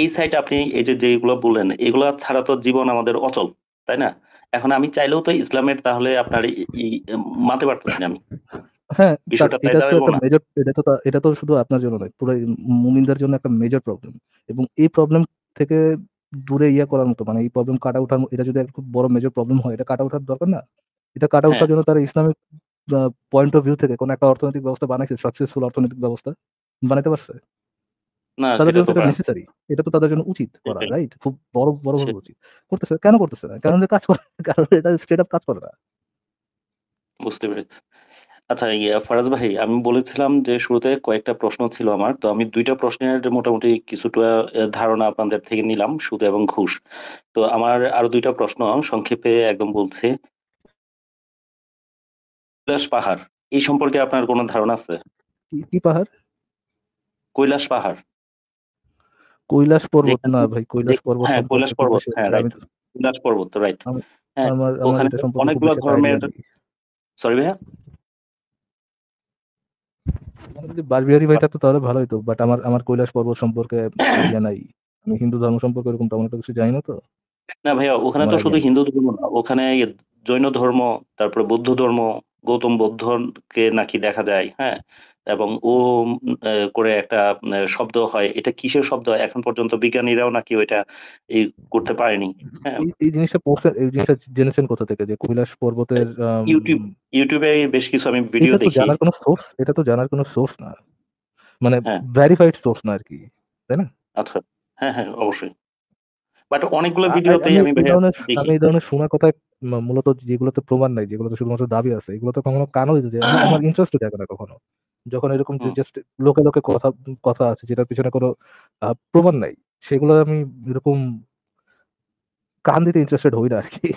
এই সাইট আপনি এই যে যেগুলো বললেন এগুলা ছাড়া তো জীবন আমাদের অচল তাই না এখন আমি চাইলেও তো ইসলামের তাহলে আপনার মানতে পারতেছি না আমি হ্যাঁ এটা তো মেজর এটা তো এটা তো শুধু আপনার জন্য নয় পুরো মুমিনদের জন্য একটা মেজর প্রবলেম এবং এই প্রবলেম থেকে দূরে ইয়া করার মতো মানে এই প্রবলেম কাটা ওঠার এটা যদি খুব বড় মেজর প্রবলেম হয় এটা কাটা ওঠার দরকার না এটা কাটা হ্যাঁ। ওঠার জন্য তারা ইসলামিক পয়েন্ট অফ ভিউ থেকে কোন একটা অর্থনৈতিক ব্যবস্থা বানাইছে সাকসেসফুল অর্থনৈতিক ব্যবস্থা বানাইতে পারছে তাদের জন্য নেসেসারি এটা তো তাদের জন্য উচিত করা রাইট খুব বড় বড় বড় উচিত করতেছে কেন করতেছে না কারণ কাজ করে কারণ এটা স্ট্রেট আপ কাজ করে না বুঝতে পেরেছি আচ্ছা ইয়া ফরাজ ভাই আমি বলেছিলাম যে শুরুতে কয়েকটা প্রশ্ন ছিল আমার তো আমি দুইটা প্রশ্নের মোটামুটি কিছুটা ধারণা আপনাদের থেকে নিলাম সুদ এবং ঘুষ তো আমার আরো দুইটা প্রশ্ন সংক্ষেপে একদম বলছে কৈলাস পাহাড় এই সম্পর্কে আপনার কোনো ধারণা আছে কি পাহাড় কৈলাস পাহাড় কৈলাস পর্বত না ভাই কৈলাস পর্বত হ্যাঁ কৈলাস পর্বত হ্যাঁ রাইট কৈলাস পর্বত রাইট হ্যাঁ ওখানে অনেকগুলো ধর্মের সরি ভাইয়া যদি বারবিহারি ভাই থাকতো তাহলে ভালো হতো বাট আমার আমার কৈলাস পর্বত সম্পর্কে ইয়ে নাই আমি হিন্দু ধর্ম সম্পর্কে এরকম তেমন একটা কিছু জানি না তো না ভাইয়া ওখানে তো শুধু হিন্দু ধর্ম না ওখানে জৈন ধর্ম তারপরে বৌদ্ধ ধর্ম গৌতম বৌদ্ধকে নাকি দেখা যায় হ্যাঁ এবং ও করে একটা শব্দ হয় এটা কিসের শব্দ এখন পর্যন্ত বিজ্ঞানীরাও নাকি ওইটা এই করতে পারেনি হ্যাঁ? এই জিনিসটা পড়ছেন এই জিনিসটা জেনেছেন কোথা থেকে যে কৈলাস পর্বতের ইউটিউব ইউটিউবে বেশ কিছু আমি ভিডিও দেখি জানার কোনো সোর্স এটা তো জানার কোনো সোর্স না মানে হ্যাঁ। ভেরিফাইড সোর্স না আর কি তাই না আচ্ছা হ্যাঁ হ্যাঁ অবশ্যই বাট অনেকগুলো ভিডিওতেই আমি এই ধরনের শোনা কথা মূলত যেগুলোতে প্রমাণ নাই যেগুলোতে শুধুমাত্র দাবি আছে এগুলোতে কখনো কানও দিতে যায় আমার ইন্টারেস্ট থাকে না কখনো যখন এরকম জাস্ট লোকে লোকে কথা কথা আছে যেটার পিছনে কোনো প্রমাণ নাই সেগুলো আমি এরকম কান দিতে ইন্টারেস্টেড হই না আর কি